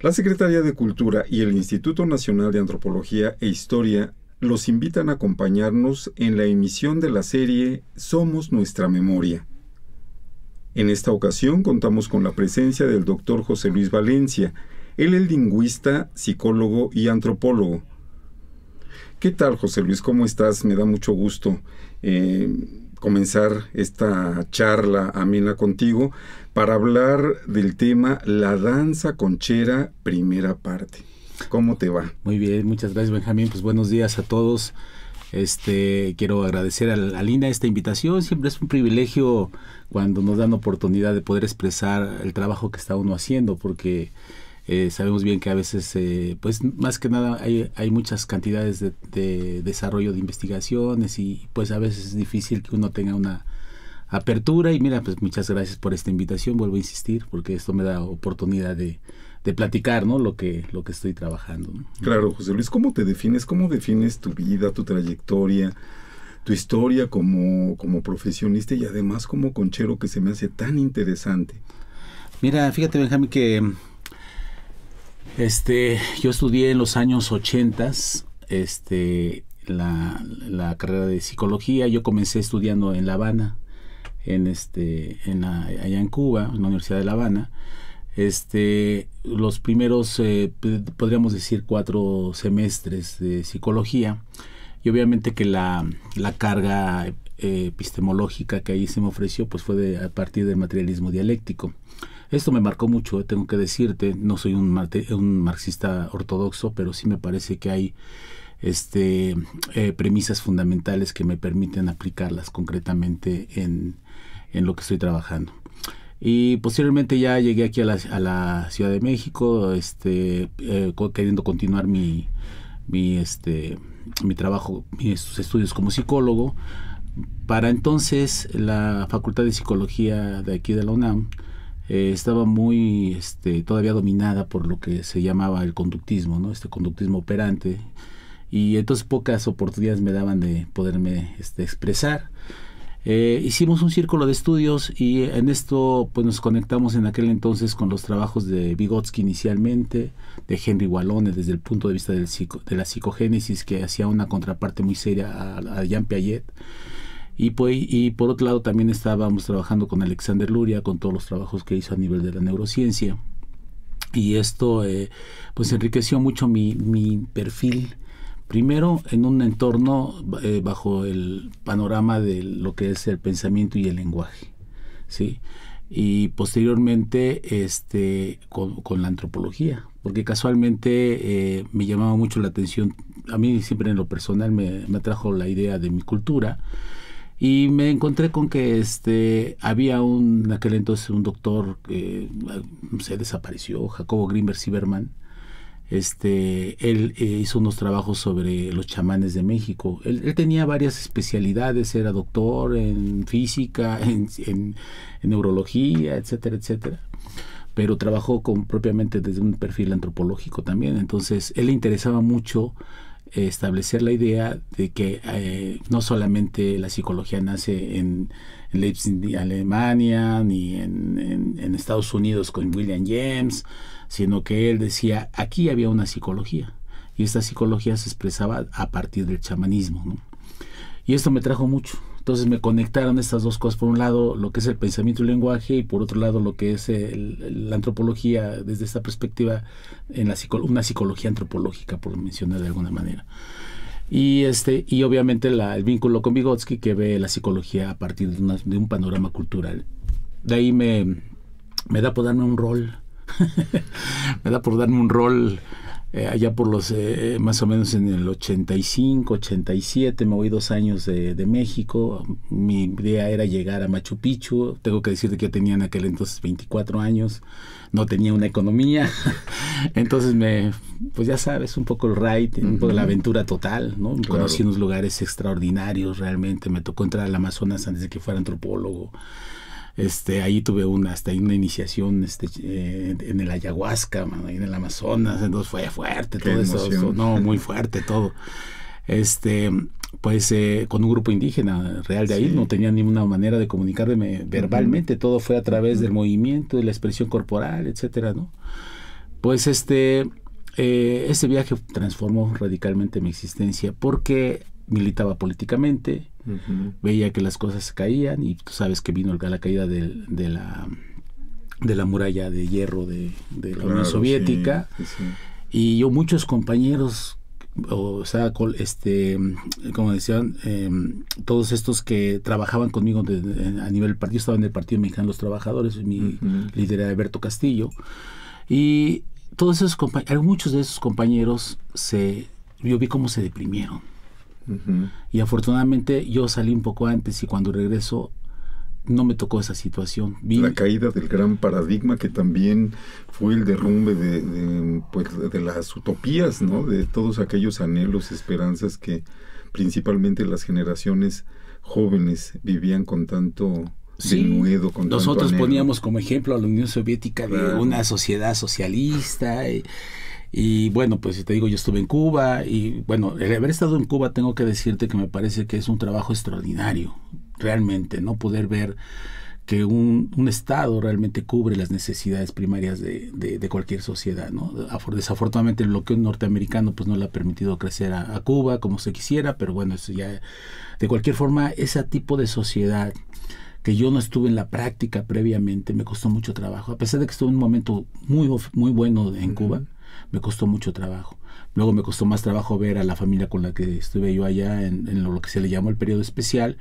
La Secretaría de Cultura y el Instituto Nacional de Antropología e Historia los invitan a acompañarnos en la emisión de la serie Somos nuestra memoria. En esta ocasión contamos con la presencia del doctor José Luis Valencia. Él es lingüista, psicólogo y antropólogo. ¿Qué tal, José Luis? ¿Cómo estás? Me da mucho gusto eh, comenzar esta charla amena contigo, para hablar del tema La danza conchera, primera parte. ¿Cómo te va? Muy bien, muchas gracias Benjamín, pues buenos días a todos. Este, quiero agradecer a, Alina esta invitación, siempre es un privilegio cuando nos dan oportunidad de poder expresar el trabajo que está uno haciendo, porque eh, sabemos bien que a veces, eh, pues más que nada, hay, hay muchas cantidades de desarrollo de investigaciones y pues a veces es difícil que uno tenga una, apertura y mira, pues muchas gracias por esta invitación, vuelvo a insistir, porque esto me da oportunidad de, platicar, ¿no? Lo que, lo que estoy trabajando. Claro, José Luis, ¿cómo te defines? ¿Cómo defines tu vida, tu trayectoria? tu historia como, como profesionista y además como conchero que se me hace tan interesante. Mira, fíjate Benjamín que este, yo estudié en los años 80 este, la, la, carrera de psicología, yo comencé estudiando en La Habana, en este, en allá en Cuba, en la Universidad de La Habana. Este, los primeros, eh, podríamos decir, cuatro semestres de psicología. Y obviamente que la, carga eh, epistemológica que ahí se me ofreció pues fue a partir del materialismo dialéctico. Esto me marcó mucho, eh, tengo que decirte, no soy un, un marxista ortodoxo, pero sí me parece que hay este, premisas fundamentales que me permiten aplicarlas concretamente en, en lo que estoy trabajando. Y posteriormente ya llegué aquí a la, Ciudad de México, este, eh, queriendo continuar mi, mi, este, mi trabajo, mis estudios como psicólogo. Para entonces la Facultad de Psicología de aquí de la UNAM eh, estaba muy este, todavía dominada por lo que se llamaba el conductismo, ¿no? este conductismo operante. Y entonces pocas oportunidades me daban de poderme este, expresar. Eh, hicimos un círculo de estudios y en esto pues nos conectamos en aquel entonces con los trabajos de Vygotsky inicialmente, de Henry Wallone desde el punto de vista de la psicogénesis que hacía una contraparte muy seria a, a Jean Piaget. Y, pues, y por otro lado también estábamos trabajando con Alexander Luria, con todos los trabajos que hizo a nivel de la neurociencia. Y esto eh, pues enriqueció mucho mi, mi perfil Primero, en un entorno eh, bajo el panorama de lo que es el pensamiento y el lenguaje, ¿sí? Y posteriormente, este, con, la antropología, porque casualmente eh, me llamaba mucho la atención, a mí siempre en lo personal me, atrajo la idea de mi cultura, y me encontré con que este había un en aquel entonces un doctor que eh, se desapareció Jacobo Grimberg siberman este, él eh, hizo unos trabajos sobre los chamanes de México. Él, tenía varias especialidades, era doctor en física, en, neurología, etcétera, etcétera. Pero trabajó propiamente desde un perfil antropológico también. Entonces, él le interesaba mucho eh, establecer la idea de que eh, no solamente la psicología nace en, Alemania, ni en, Estados Unidos con William James, sino que él decía, aquí había una psicología, y esta psicología se expresaba a partir del chamanismo. Y esto me trajo mucho, entonces me conectaron estas dos cosas, por un lado lo que es el pensamiento y el lenguaje y por otro lado lo que es la antropología desde esta perspectiva, en la una psicología antropológica, por mencionar de alguna manera. Y, este, y obviamente el vínculo con Vygotsky que ve la psicología a partir de, de un panorama cultural. De ahí me, me da por darme un rol. me da por darme un rol eh, allá por los, eh, eh, más o menos en el 85, 87, me voy dos años de, México, mi idea era llegar a Machu Picchu, tengo que decirte que yo tenía en aquel entonces 24 años, no tenía una economía, entonces me, pues ya sabes, un poco el ride, la aventura total, ¿no? Conocí unos lugares extraordinarios realmente, me tocó entrar al Amazonas antes de que fuera antropólogo, este, ahí tuve una, hasta una iniciación este, eh, en el ayahuasca, en el Amazonas, entonces fue fuerte, todo eso, no, muy fuerte todo. Este, pues eh, con un grupo indígena real de ahí, no tenía ninguna manera de comunicarme verbalmente, todo fue a través del movimiento, de la expresión corporal, etcétera, ¿no? Pues este, eh, viaje transformó radicalmente mi existencia porque militaba políticamente, veía que las cosas se caían y tú sabes que vino la caída de, la de la muralla de hierro de, la Unión Soviética y yo muchos compañeros o sea, este, como decían, em, todos estos que trabajaban conmigo a nivel del partido, estaban en el Partido Mexicano los Trabajadores, mi líder era Alberto Castillo, y todos esos compañeros, muchos de esos compañeros, se, yo vi cómo se deprimieron. Y afortunadamente yo salí un poco antes y cuando regreso no me tocó esa situación. La caída del gran paradigma que también fue el derrumbe pues, de, las utopías, ¿no? De todos aquellos anhelos, esperanzas que principalmente las generaciones jóvenes vivían con tanto denuedo. Nosotros poníamos como ejemplo a la Unión Soviética de una sociedad socialista. Eh, y bueno, pues te digo, yo estuve en Cuba y bueno, el haber estado en Cuba tengo que decirte que me parece que es un trabajo extraordinario, realmente, ¿no? Poder ver que un, Estado realmente cubre las necesidades primarias de, de, cualquier sociedad, ¿no? Desafortunadamente el bloqueo norteamericano pues no le ha permitido crecer a, Cuba como se quisiera, pero bueno, eso ya, de cualquier forma, ese tipo de sociedad que yo no estuve en la práctica previamente, me costó mucho trabajo, a pesar de que estuve en un momento muy, muy bueno en Cuba me costó mucho trabajo. Luego me costó más trabajo ver a la familia con la que estuve yo allá en, lo que se le llamó el periodo especial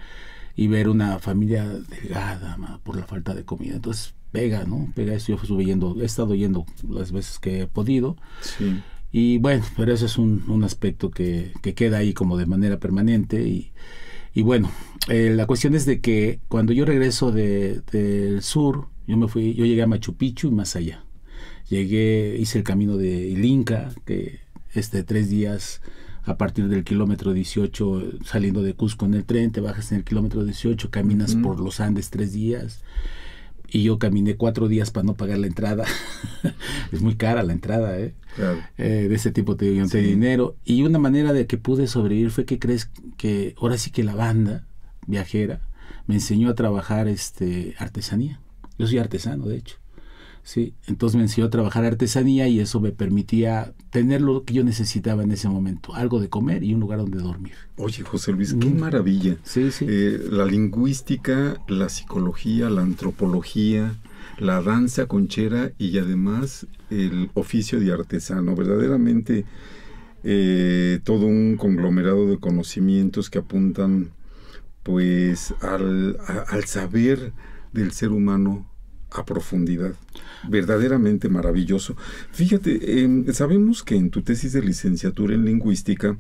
y ver una familia delgada por la falta de comida. Entonces pega, ¿no? Pega eso. Yo estuve yendo, he estado yendo las veces que he podido. Sí. Y bueno, pero ese es un, aspecto que, queda ahí como de manera permanente. Y, bueno, eh, la cuestión es de que cuando yo regreso de, del sur, yo me fui, yo llegué a Machu Picchu y más allá. Llegué, hice el camino de Ilinca, que este tres días a partir del kilómetro 18, saliendo de Cusco en el tren, te bajas en el kilómetro 18, caminas por los Andes tres días. Y yo caminé cuatro días para no pagar la entrada. es muy cara la entrada, ¿eh? eh de ese tipo de dinero. Y una manera de que pude sobrevivir fue que crees que ahora sí que la banda viajera me enseñó a trabajar este artesanía. Yo soy artesano, de hecho. ¿sí? Entonces me enseñó a trabajar artesanía y eso me permitía tener lo que yo necesitaba en ese momento, algo de comer y un lugar donde dormir. Oye, José Luis, qué maravilla. Sí, sí. Eh, la lingüística, la psicología, la antropología, la danza conchera y además el oficio de artesano, verdaderamente eh, todo un conglomerado de conocimientos que apuntan pues al saber del ser humano a profundidad. Verdaderamente maravilloso. Fíjate, em, sabemos que en tu tesis de licenciatura en lingüística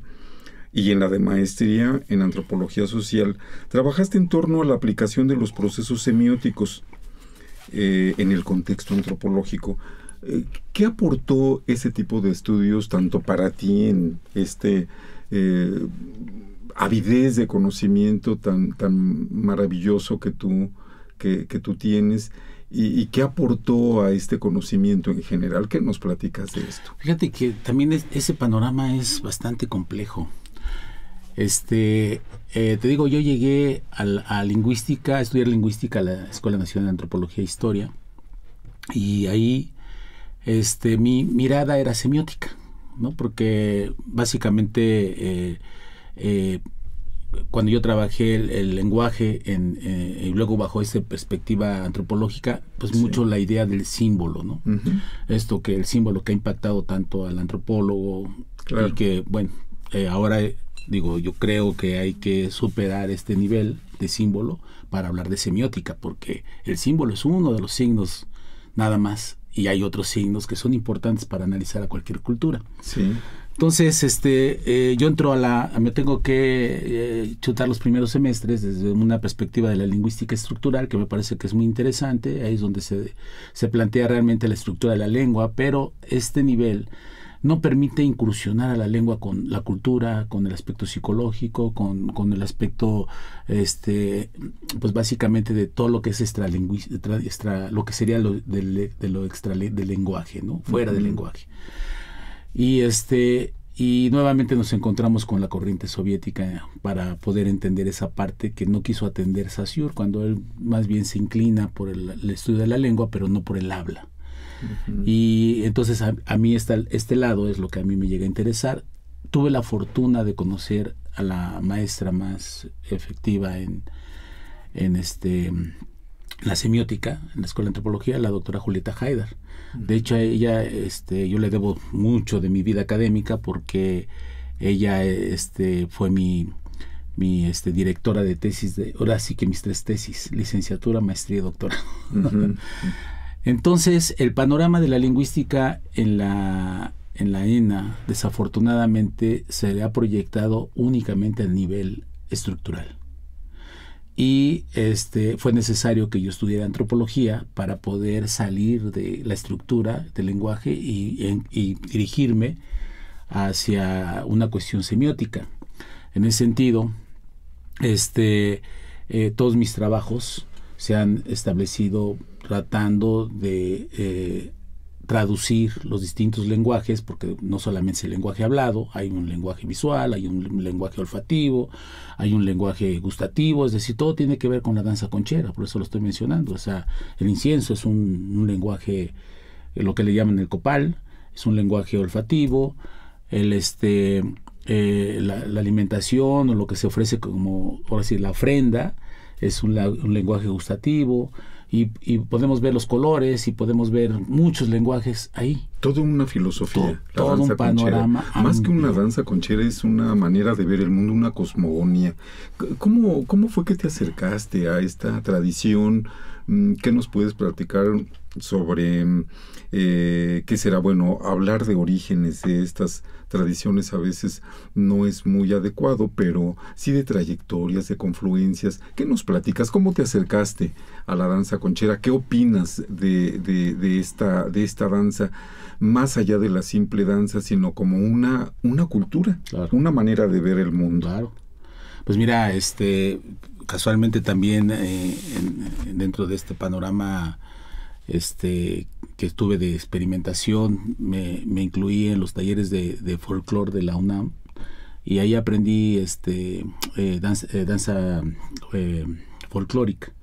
y en la de maestría en antropología social, trabajaste en torno a la aplicación de los procesos semióticos eh, en el contexto antropológico. Eh, ¿Qué aportó ese tipo de estudios tanto para ti en este eh, avidez de conocimiento tan, tan maravilloso que tú, que tú tienes? y, qué aportó a este conocimiento en general. ¿Qué nos platicas de esto? Fíjate que también ese panorama es bastante complejo. Este, eh, te digo, yo llegué a, lingüística, a estudiar lingüística a la Escuela Nacional de Antropología e Historia, y ahí este, mi mirada era semiótica, ¿no? porque básicamente eh, eh, cuando yo trabajé el, lenguaje eh, y luego bajo esa perspectiva antropológica, pues mucho la idea del símbolo, ¿no? Esto que el símbolo que ha impactado tanto al antropólogo y que, bueno, eh, ahora digo, yo creo que hay que superar este nivel de símbolo para hablar de semiótica, porque el símbolo es uno de los signos nada más y hay otros signos que son importantes para analizar a cualquier cultura. Sí. Entonces, este, eh, yo entro a la, me tengo que eh, chutar los primeros semestres desde una perspectiva de la lingüística estructural, que me parece que es muy interesante, ahí es donde se, se plantea realmente la estructura de la lengua, pero este nivel no permite incursionar a la lengua con la cultura, con el aspecto psicológico, con, con el aspecto, este, pues básicamente de todo lo que es lo que sería lo de lo extra del lenguaje, ¿no? Fuera del lenguaje. Y este y nuevamente nos encontramos con la corriente soviética para poder entender esa parte que no quiso atender Saussure cuando él más bien se inclina por el, estudio de la lengua, pero no por el habla. Y entonces a, mí este lado es lo que a mí me llega a interesar. Tuve la fortuna de conocer a la maestra más efectiva en, en este, la semiótica, en la Escuela de Antropología, la doctora Julieta Haider de hecho, a ella, este, yo le debo mucho de mi vida académica porque ella este, fue mi, este, directora de tesis, de, ahora sí que mis tres tesis, licenciatura, maestría y doctora. Entonces, el panorama de la lingüística en la, en la ENA, desafortunadamente, se le ha proyectado únicamente a nivel estructural y este, fue necesario que yo estudiara antropología para poder salir de la estructura del lenguaje y, dirigirme hacia una cuestión semiótica. En ese sentido, este, eh, todos mis trabajos se han establecido tratando de eh, traducir los distintos lenguajes, porque no solamente es el lenguaje hablado, hay un lenguaje visual, hay un lenguaje olfativo, hay un lenguaje gustativo, es decir, todo tiene que ver con la danza conchera, por eso lo estoy mencionando. O sea, el incienso es un, lenguaje, eh, lo que le llaman el copal, es un lenguaje olfativo, el este eh, la, alimentación o lo que se ofrece como, ahora sí, la ofrenda, es un lenguaje gustativo, y, podemos ver los colores y podemos ver muchos lenguajes ahí. todo una filosofía. todo un panorama. Más que una danza conchera es una manera de ver el mundo, una cosmogonía. ¿Cómo, cómo fue que te acercaste a esta tradición? Mm, ¿Qué nos puedes platicar sobre mm, eh, qué será? Bueno, hablar de orígenes de estas tradiciones a veces no es muy adecuado, pero sí de trayectorias, de confluencias. ¿Qué nos platicas? ¿Cómo te acercaste a la danza conchera? ¿Qué opinas de, de, esta, de esta danza? Más allá de la simple danza, sino como una, una cultura, una manera de ver el mundo. Claro. Pues mira, este, casualmente también eh, dentro de este panorama este, que estuve de experimentación, me, incluí en los talleres de, folclore de la UNAM y ahí aprendí este, eh, danza, eh, folclórica.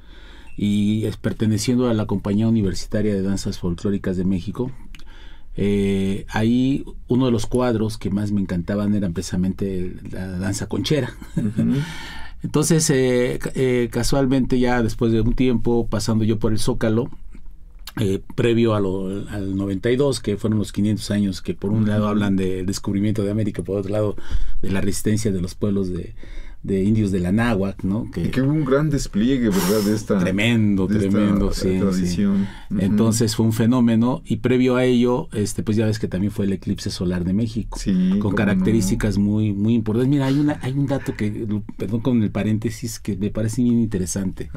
Y perteneciendo a la Compañía Universitaria de Danzas Folclóricas de México, ahí uno de los cuadros que más me encantaban era precisamente la danza conchera. Entonces, eh, eh, casualmente ya después de un tiempo, pasando yo por el Zócalo, eh, previo al 92, que fueron los 500 años que por un lado hablan del descubrimiento de América, por otro lado de la resistencia de los pueblos de, de indios de la náhuatl, ¿no? Que, que hubo un gran despliegue, ¿verdad? De esta tremendo, tremendo, sí, Entonces fue un fenómeno y previo a ello, este, pues ya ves que también fue el eclipse solar de México, sí, con características muy, muy importantes. Mira, hay una, hay un dato que, perdón, con el paréntesis que me parece bien interesante.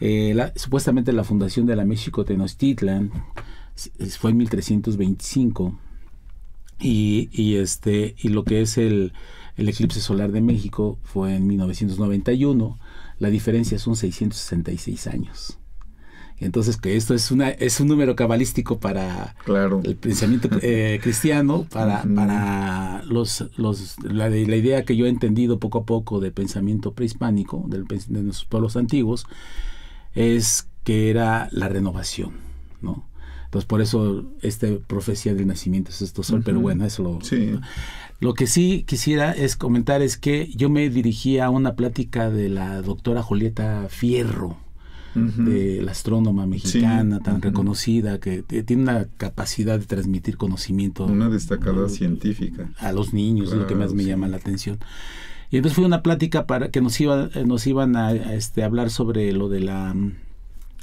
Eh, supuestamente la fundación de la México Tenochtitlan fue en 1325 y, y este y lo que es el el eclipse solar de México fue en 1991. La diferencia son 666 años. Entonces, que esto es, una, es un número cabalístico para el pensamiento eh, cristiano, para, para los, los, la, idea que yo he entendido poco a poco de pensamiento prehispánico, del, de nuestros pueblos antiguos, es que era la renovación, ¿no? Entonces, por eso esta profecía del nacimiento es esto sol, pero bueno, eso lo... Sí. Lo que sí quisiera es comentar es que yo me dirigí a una plática de la doctora Julieta Fierro, de la astrónoma mexicana tan reconocida, que tiene una capacidad de transmitir conocimiento. Una destacada científica. A los niños, es lo que más me llama la atención. Y entonces fue una plática para que nos, iba, eh, nos iban a, este, hablar sobre lo de la, mm,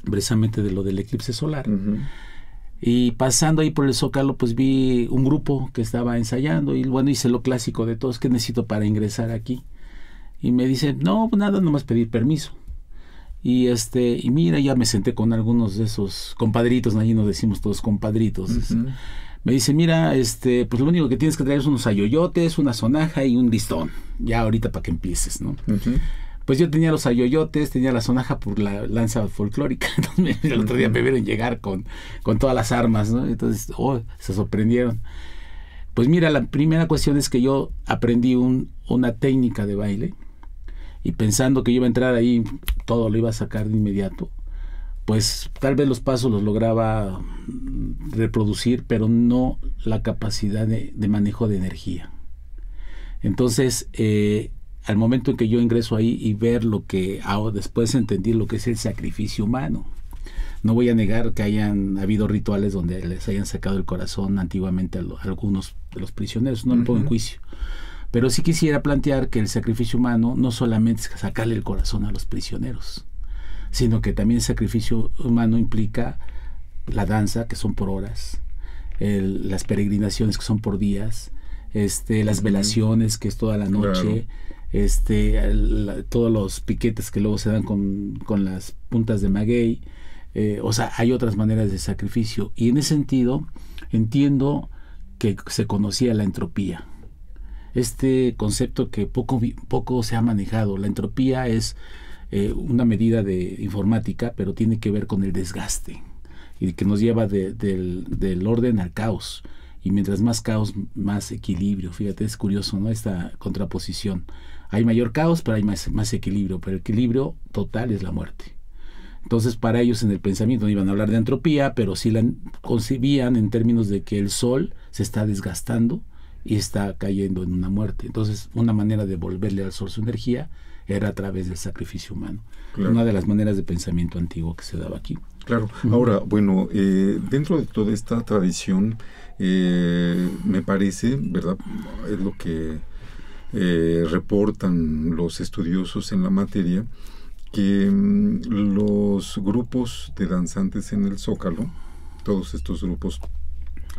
precisamente de lo del eclipse solar. Y pasando ahí por el Zócalo, pues vi un grupo que estaba ensayando y bueno, hice lo clásico de todos, que necesito para ingresar aquí? Y me dice, no, pues nada, nomás pedir permiso. Y este, y mira, ya me senté con algunos de esos compadritos, allí nos decimos todos compadritos. Me dice, mira, este, pues lo único que tienes que traer es unos ayoyotes, una sonaja y un listón, ya ahorita para que empieces, ¿no? pues yo tenía los ayoyotes, tenía la sonaja por la lanza folclórica. el otro día me vieron llegar con, con todas las armas, ¿no? Entonces, oh, se sorprendieron. Pues mira, la primera cuestión es que yo aprendí un, una técnica de baile y pensando que yo iba a entrar ahí, todo lo iba a sacar de inmediato. Pues tal vez los pasos los lograba mm, reproducir, pero no la capacidad de, de manejo de energía. Entonces, eh, al momento en que yo ingreso ahí y ver lo que hago, después entendí lo que es el sacrificio humano. No voy a negar que hayan habido rituales donde les hayan sacado el corazón antiguamente a, algunos de los prisioneros, no lo pongo en juicio. Pero sí quisiera plantear que el sacrificio humano no solamente es sacarle el corazón a los prisioneros, sino que también el sacrificio humano implica la danza, que son por horas, las peregrinaciones, que son por días, este, las velaciones, que es toda la noche, este, todos los piquetes que luego se dan con, las puntas de maguey. Eh, o sea, hay otras maneras de sacrificio. Y en ese sentido, entiendo que se conocía la entropía. Este concepto que poco, poco se ha manejado. La entropía es eh, una medida de informática, pero tiene que ver con el desgaste y que nos lleva del, del, orden al caos. Y mientras más caos, más equilibrio. Fíjate, es curioso, ¿no? Esta contraposición. Hay mayor caos, pero hay más, más equilibrio, pero el equilibrio total es la muerte. Entonces, para ellos en el pensamiento no iban a hablar de entropía, pero sí la concebían en términos de que el sol se está desgastando y está cayendo en una muerte. Entonces, una manera de volverle al sol su energía era a través del sacrificio humano. Una de las maneras de pensamiento antiguo que se daba aquí. Claro. Ahora, bueno, eh, dentro de toda esta tradición, eh, me parece, ¿verdad? Es lo que eh, reportan los estudiosos en la materia que mm, los grupos de danzantes en el Zócalo, todos estos grupos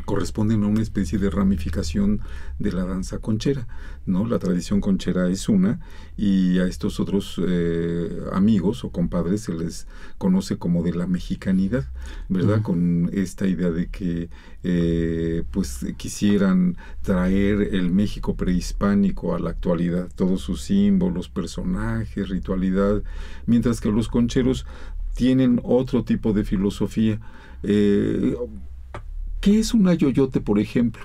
corresponden a una especie de ramificación de la danza conchera, ¿no? La tradición conchera es una y a estos otros eh, amigos o compadres se les conoce como de la mexicanidad, ¿verdad? Con esta idea de que eh, pues quisieran traer el México prehispánico a la actualidad, todos sus símbolos, personajes, ritualidad, mientras que los concheros tienen otro tipo de filosofía. Eh, ¿Qué es un ayoyote, por ejemplo?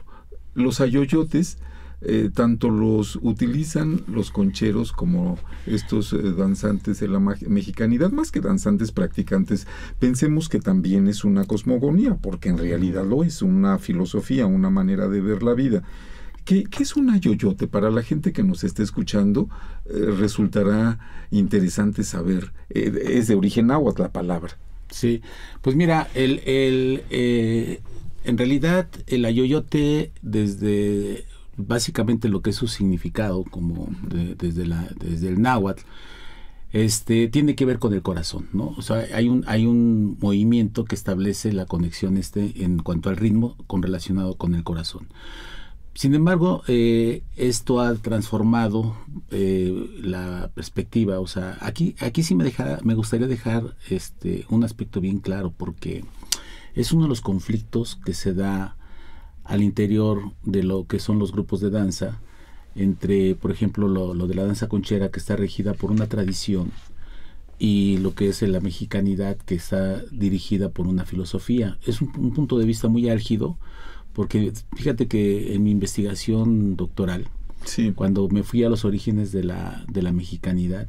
Los ayoyotes, eh, tanto los utilizan los concheros como estos eh, danzantes de la mexicanidad, más que danzantes practicantes, pensemos que también es una cosmogonía, porque en realidad lo es, una filosofía, una manera de ver la vida. ¿Qué, es un ayoyote? Para la gente que nos esté escuchando, eh, resultará interesante saber. es de origen náhuatl la palabra. Sí, pues mira, el, el en realidad, el ayoyote, desde básicamente lo que es su significado, como desde, la, desde el náhuatl, este, tiene que ver con el corazón, ¿no? O sea, hay un, hay un movimiento que establece la conexión este en cuanto al ritmo con relacionado con el corazón. Sin embargo, eh, esto ha transformado eh, la perspectiva. O sea, aquí, aquí sí me, deja, me gustaría dejar este, un aspecto bien claro, porque es uno de los conflictos que se da al interior de lo que son los grupos de danza, entre, por ejemplo, lo, de la danza conchera que está regida por una tradición y lo que es la mexicanidad que está dirigida por una filosofía. Es un, punto de vista muy álgido, porque fíjate que en mi investigación doctoral, cuando me fui a los orígenes de la, de la mexicanidad,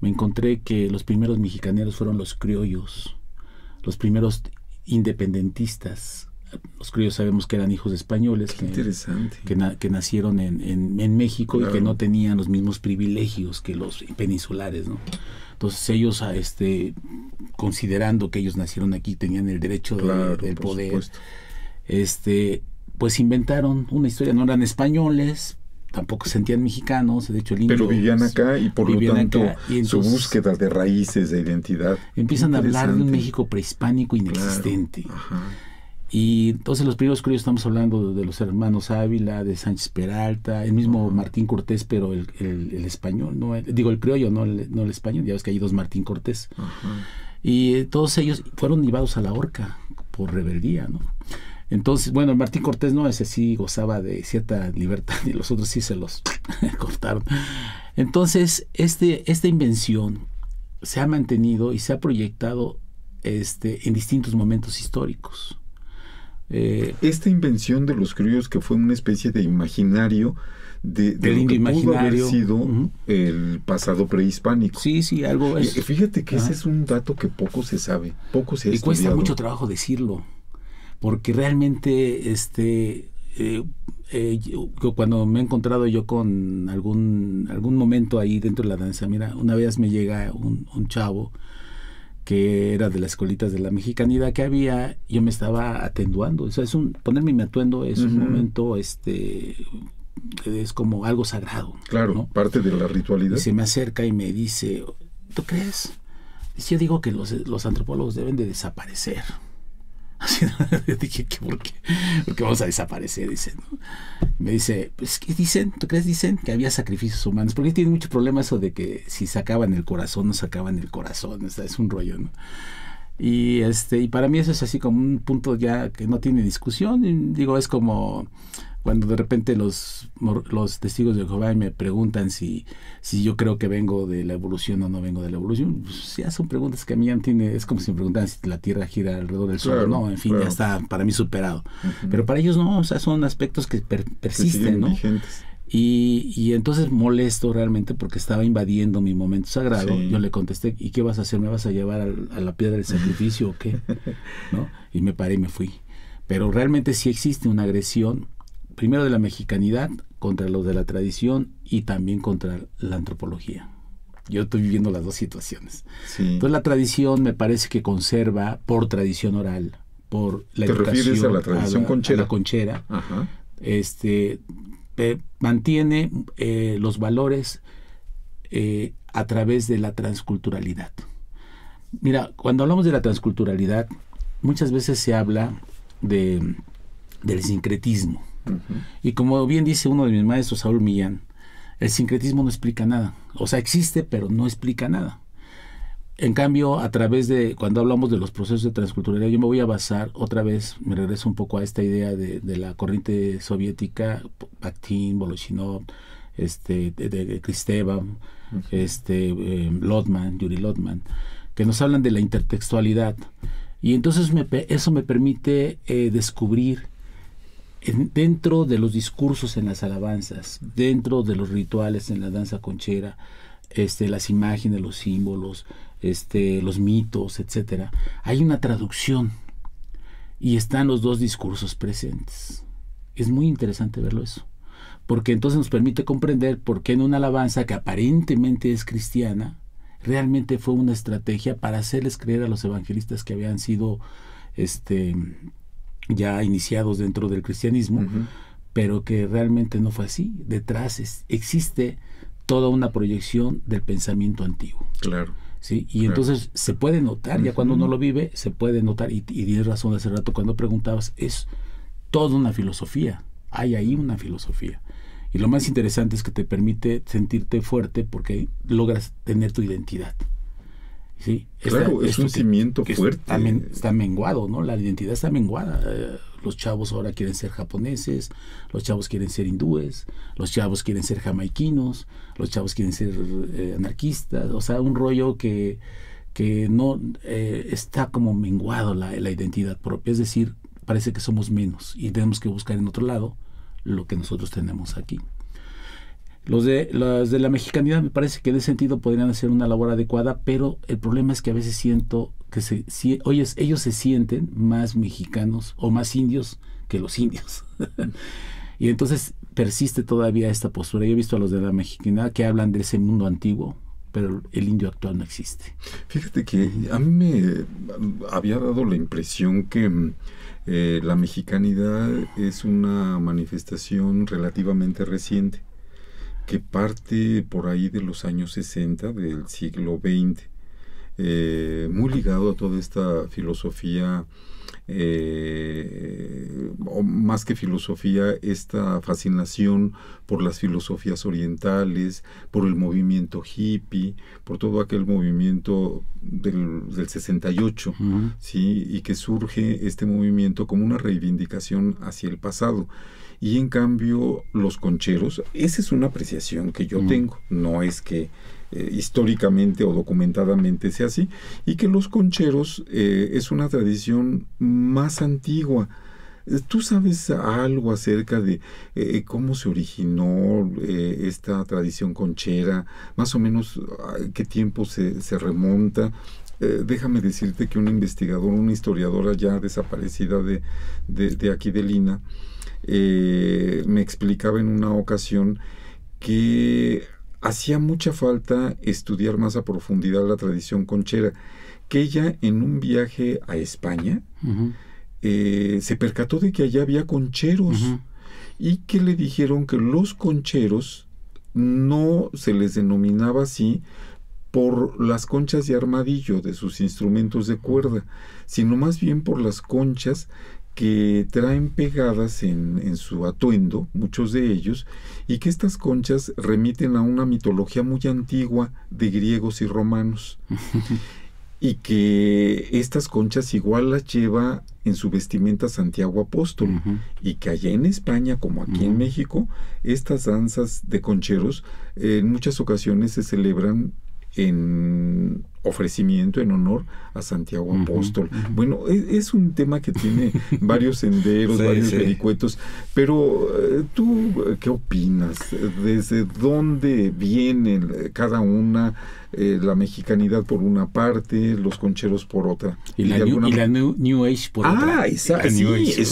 me encontré que los primeros mexicaneros fueron los criollos, los primeros independentistas. Los criollos sabemos que eran hijos de españoles que, que, nacieron en, en, México y que no tenían los mismos privilegios que los peninsulares, ¿no? Entonces ellos, a ah, este, considerando que ellos nacieron aquí, tenían el derecho del poder, este, pues inventaron una historia. No eran españoles, tampoco sentían mexicanos, de hecho el Pero vivían pues, acá y por lo tanto su búsqueda de raíces, de identidad. Empiezan a hablar de un México prehispánico inexistente. Y entonces los primeros criollos, estamos hablando de, los hermanos Ávila, de Sánchez Peralta, el mismo Martín Cortés, pero el, español, no digo el criollo, no el, español, ya ves que hay dos Martín Cortés. Y todos ellos fueron llevados a la horca por rebeldía, ¿no? Entonces, bueno, Martín Cortés no, es así, gozaba de cierta libertad y los otros sí se los cortaron. Entonces, este, esta invención se ha mantenido y se ha proyectado este, en distintos momentos históricos. Eh, esta invención de los criollos que fue una especie de imaginario de, lo que pudo haber sido el pasado prehispánico. Sí, sí, algo fíjate que ese es un dato que poco se sabe, poco se Y cuesta mucho trabajo decirlo porque realmente este eh, eh, cuando me he encontrado yo con algún algún momento ahí dentro de la danza mira una vez me llega un, chavo que era de las colitas de la mexicanidad que había yo me estaba atenduando o sea es un ponerme mi atuendo es un momento este es como algo sagrado claro parte de la ritualidad se me acerca y me dice tú crees yo digo que los, los antropólogos deben de desaparecer Así dije que porque vamos a desaparecer, dice Me dice, pues ¿qué dicen? ¿Tú crees dicen que había sacrificios humanos? Porque tiene mucho problema eso de que si sacaban el corazón, no sacaban el corazón. es un rollo, ¿no? Y este, y para mí eso es así como un punto ya que no tiene discusión. Digo, es como cuando de repente los, los testigos de Jehová me preguntan si, si yo creo que vengo de la evolución o no vengo de la evolución, pues ya son preguntas que a mí ya tiene, es como si me preguntan si la Tierra gira alrededor del Sol, o no, en fin, ya está para mí superado. Pero para ellos no, sea, son aspectos que persisten, ¿no? Y, y, entonces molesto realmente porque estaba invadiendo mi momento sagrado. Yo le contesté, ¿y qué vas a hacer? ¿Me vas a llevar a, la piedra del sacrificio o qué? ¿No? Y me paré y me fui. Pero realmente sí existe una agresión primero de la mexicanidad contra los de la tradición y también contra la antropología. Yo estoy viviendo las dos situaciones. Entonces la tradición me parece que conserva por tradición oral, por la ¿Te a la tradición conchera? Este eh, mantiene eh, los valores eh, a través de la transculturalidad. Mira, cuando hablamos de la transculturalidad, muchas veces se habla de, del sincretismo. Y como bien dice uno de mis maestros, Saúl Millán, el sincretismo no explica nada. O sea, existe, pero no explica nada. En cambio, a través de, cuando hablamos de los procesos de transculturalidad, yo me voy a basar otra vez, me regreso un poco a esta idea de, la corriente soviética, Bakhtin, Boloshinov, este, de, Kristeva, este, em, Lotman, Yuri Lotman, que nos hablan de la intertextualidad. Y entonces eso me permite eh, descubrir dentro de los discursos en las alabanzas, dentro de los rituales en la danza conchera, este, las imágenes, los símbolos, este, los mitos, etcétera, hay una traducción y están los dos discursos presentes. Es muy interesante verlo eso, porque entonces nos permite comprender por qué en una alabanza que aparentemente es cristiana, realmente fue una estrategia para hacerles creer a los evangelistas que habían sido este ya iniciados dentro del cristianismo, pero que realmente no fue así. Detrás existe toda una proyección del pensamiento antiguo. Claro. ¿sí? Y entonces se puede notar, ya cuando uno lo vive, se puede notar, y, y tienes razón hace rato cuando preguntabas, es toda una filosofía, hay ahí una filosofía. Y lo más interesante es que te permite sentirte fuerte porque logras tener tu identidad. ¿sí? Claro, es un cimiento fuerte. Está, está, menguado, ¿no? La identidad está menguada. Eh, los chavos ahora quieren ser japoneses, los chavos quieren ser hindúes, los chavos quieren ser jamaiquinos, los chavos quieren ser eh, anarquistas, o sea, un rollo que, que no eh, está como menguado la, identidad propia, es decir, parece que somos menos y tenemos que buscar en otro lado lo que nosotros tenemos aquí. Los de, los de la mexicanidad me parece que en ese sentido podrían hacer una labor adecuada, pero el problema es que a veces siento que se, ellos se sienten más mexicanos o más indios que los indios. y entonces persiste todavía esta postura. Yo he visto a los de la mexicanidad que hablan de ese mundo antiguo, pero el indio actual no existe. Fíjate que a mí me había dado la impresión que mm, eh, la mexicanidad es una manifestación relativamente reciente que parte por ahí de los años 60 del siglo XX, eh, muy ligado a toda esta filosofía, eh, o más que filosofía, esta fascinación por las filosofías orientales, por el movimiento hippie, por todo aquel movimiento del, 68, ¿sí? y que surge este movimiento como una reivindicación hacia el pasado. Y en cambio, los concheros, esa es una apreciación que yo tengo, no es que eh, históricamente o documentadamente sea así, y que los concheros eh, es una tradición más antigua. Eh, ¿Tú sabes algo acerca de cómo se originó esta tradición conchera? Más o menos, ah, qué tiempo se, remonta? déjame decirte que un investigador, una historiadora ya desaparecida de aquí de Lina, eh, me explicaba en una ocasión que hacía mucha falta estudiar más a profundidad la tradición conchera, que ella en un viaje a España eh, se percató de que allá había concheros y que le dijeron que los concheros no se les denominaba así por las conchas de armadillo de sus instrumentos de cuerda, sino más bien por las conchas que traen pegadas en, su atuendo, muchos de ellos, y que estas conchas remiten a una mitología muy antigua de griegos y romanos. y que estas conchas igual las lleva en su vestimenta Santiago Apóstol, y que allá en España, como aquí en México, estas danzas de concheros eh, en muchas ocasiones se celebran en ofrecimiento en honor a Santiago Apóstol. Bueno, e, es, un tema que tiene varios senderos, varios pericuetos, pero eh, tú, ¿qué opinas? ¿Desde dónde viene cada una? Eh, la mexicanidad por una parte, los concheros por otra. Y, la, new, Age por otra. Ah, es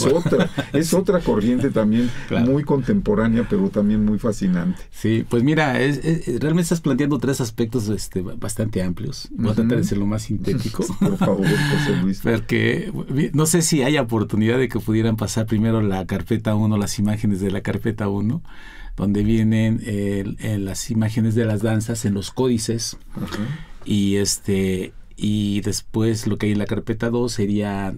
otra. Es otra corriente también muy contemporánea, pero también muy fascinante. Sí, pues mira, realmente estás planteando tres aspectos este, bastante amplios. Voy a tratar de ser lo más sintético. por favor, José Luis. Porque no sé si hay oportunidad de que pudieran pasar primero la carpeta 1, las imágenes de la carpeta 1 donde vienen eh, eh, las imágenes de las danzas en los códices. Y este y después lo que hay en la carpeta 2 sería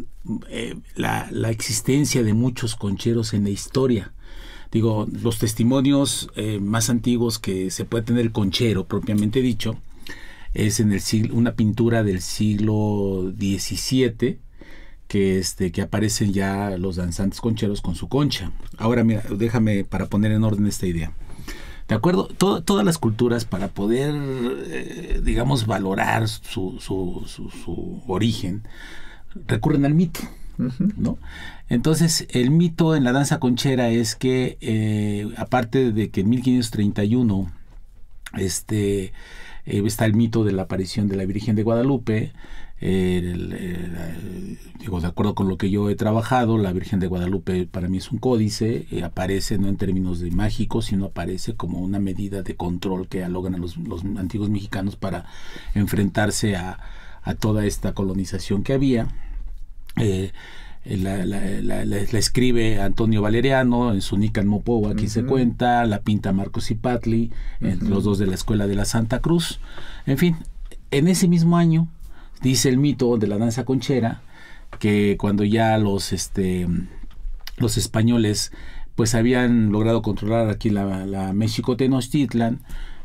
eh, la, la, existencia de muchos concheros en la historia. Digo, los testimonios más antiguos que se puede tener conchero propiamente dicho es en el siglo, una pintura del siglo XVII, este, que, aparecen ya los danzantes concheros con su concha. Ahora, mira, déjame para poner en orden esta idea. ¿De acuerdo? todas las culturas para poder, eh, digamos, valorar su, origen, recurren al mito. ¿No? Entonces, el mito en la danza conchera es que, eh, aparte de que en 1531 este, eh, está el mito de la aparición de la Virgen de Guadalupe, digo, de acuerdo con lo que yo he trabajado, la Virgen de Guadalupe para mí es un códice, eh, aparece no en términos de mágico, sino aparece como una medida de control que alogan a los antiguos mexicanos para enfrentarse a, toda esta colonización que había. Eh, la, escribe Antonio Valeriano en su Nican aquí se cuenta, la pinta Marcos y Patli, eh, los dos de la Escuela de la Santa Cruz. En fin, en ese mismo año Dice el mito de la danza conchera que cuando ya los, este, los españoles pues habían logrado controlar aquí la, México Tenochtitlan,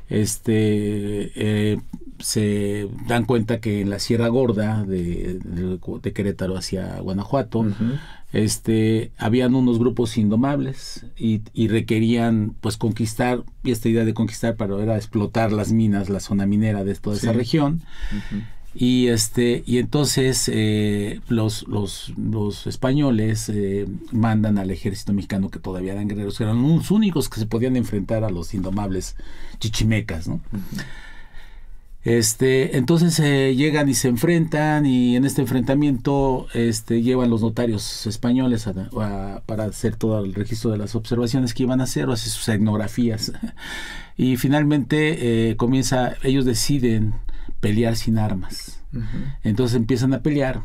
este, eh, se dan cuenta que en la Sierra Gorda de, Querétaro hacia Guanajuato, este, habían unos grupos indomables y, y, requerían pues conquistar, y esta idea de conquistar, para era explotar las minas, la zona minera de toda esa región. Y, este, y entonces eh, los, los, españoles eh, mandan al ejército mexicano que todavía eran guerreros, eran los únicos que se podían enfrentar a los indomables chichimecas. este, entonces eh, llegan y se enfrentan y en este enfrentamiento este, llevan los notarios españoles para hacer todo el registro de las observaciones que iban a hacer o hacer sus etnografías. y finalmente comienza, ellos deciden pelear sin armas. Entonces empiezan a pelear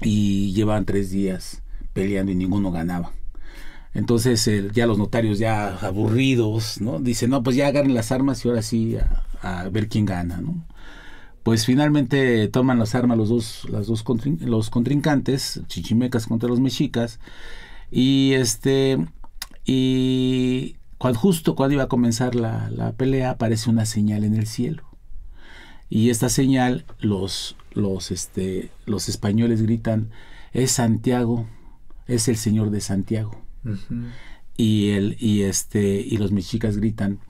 y llevan tres días peleando y ninguno ganaba. Entonces eh, ya los notarios ya aburridos, ¿no? Dicen, no, pues ya agarren las armas y ahora sí a, ver quién gana, ¿no? Pues finalmente toman las armas los dos, las dos los contrincantes, chichimecas contra los mexicas, y este, y cuando, justo cuando iba a comenzar la, la pelea aparece una señal en el cielo y esta señal los, los, este, los españoles gritan, es Santiago, es el Señor de Santiago. y, el, y, este, y los mexicas gritan,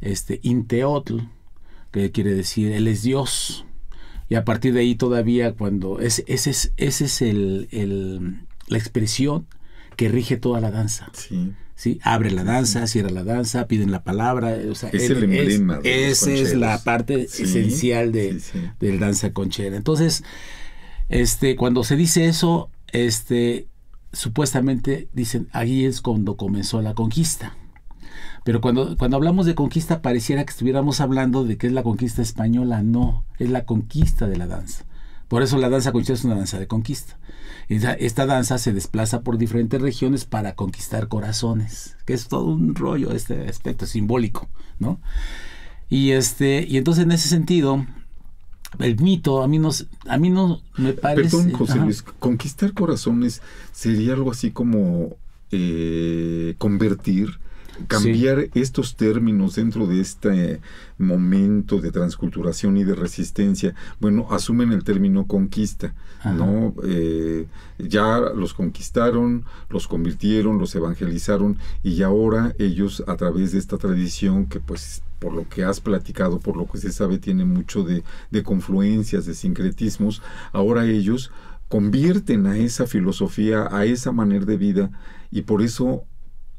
este, Inteotl, que quiere decir, Él es Dios. Y a partir de ahí todavía cuando... es ese es, ese es el, la expresión que rige toda la danza. Sí. Abre la danza, cierra la danza, piden la palabra. Eh, es esa es la parte esencial de, la del danza conchera. Entonces, este, cuando se dice eso, este, supuestamente dicen, ahí es cuando comenzó la conquista. Pero cuando, cuando hablamos de conquista pareciera que estuviéramos hablando de que es la conquista española, no, es la conquista de la danza. Por eso la danza conchera es una danza de conquista. Esta danza se desplaza por diferentes regiones para conquistar corazones, que es todo un rollo este aspecto simbólico, ¿no? Y este y entonces en ese sentido el mito a mí no a mí no me parece conquistar corazones sería algo así como eh, convertir cambiar estos términos dentro de este momento de transculturación y de resistencia, bueno, asumen el término conquista, ¿no? Eh, ya los conquistaron, los convirtieron, los evangelizaron y ahora ellos a través de esta tradición que pues por lo que has platicado, por lo que se sabe, tiene mucho de, de confluencias, de sincretismos, ahora ellos convierten a esa filosofía, a esa manera de vida y por eso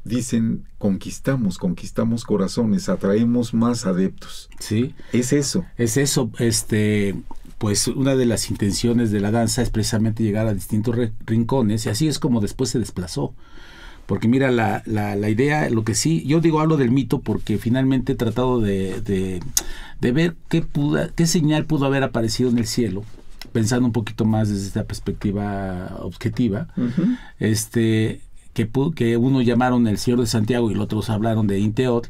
dicen conquistamos, conquistamos corazones, atraemos más adeptos. Sí. Es eso. Es eso, este pues una de las intenciones de la danza es precisamente llegar a distintos rincones y así es como después se desplazó. Porque mira, la, la, idea, lo que sí, yo digo, hablo del mito porque finalmente he tratado de, de, ver qué, pudo, qué señal pudo haber aparecido en el cielo pensando un poquito más desde esta perspectiva objetiva, este, que, uno llamaron el Señor de Santiago y los otros hablaron de Inteot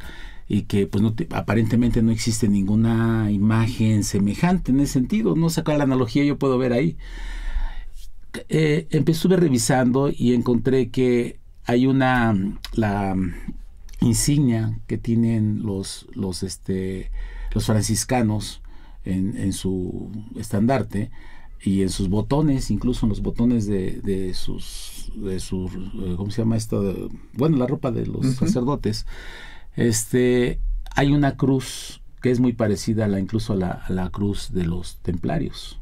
y que pues no aparentemente no existe ninguna imagen semejante en ese sentido, no sé la analogía yo puedo ver ahí. Eh, revisando y encontré que hay una la insignia que tienen los los este los franciscanos en, su estandarte y en sus botones, incluso en los botones de sus de su... Eh, ¿cómo se llama esto? Bueno, la ropa de los sacerdotes. Este, hay una cruz que es muy parecida a la, incluso a la, cruz de los templarios.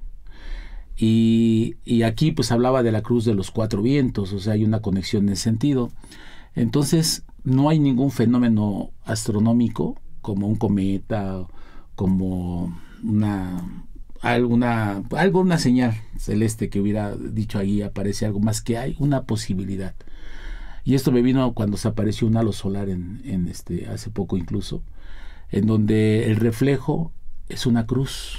Y, y, aquí pues hablaba de la cruz de los cuatro vientos, o sea, hay una conexión en sentido. Entonces, no hay ningún fenómeno astronómico como un cometa, como una, alguna, señal celeste que hubiera dicho ahí aparece algo más que hay una posibilidad. Y esto me vino cuando se apareció un halo solar en, en este, hace poco incluso, en donde el reflejo es una cruz.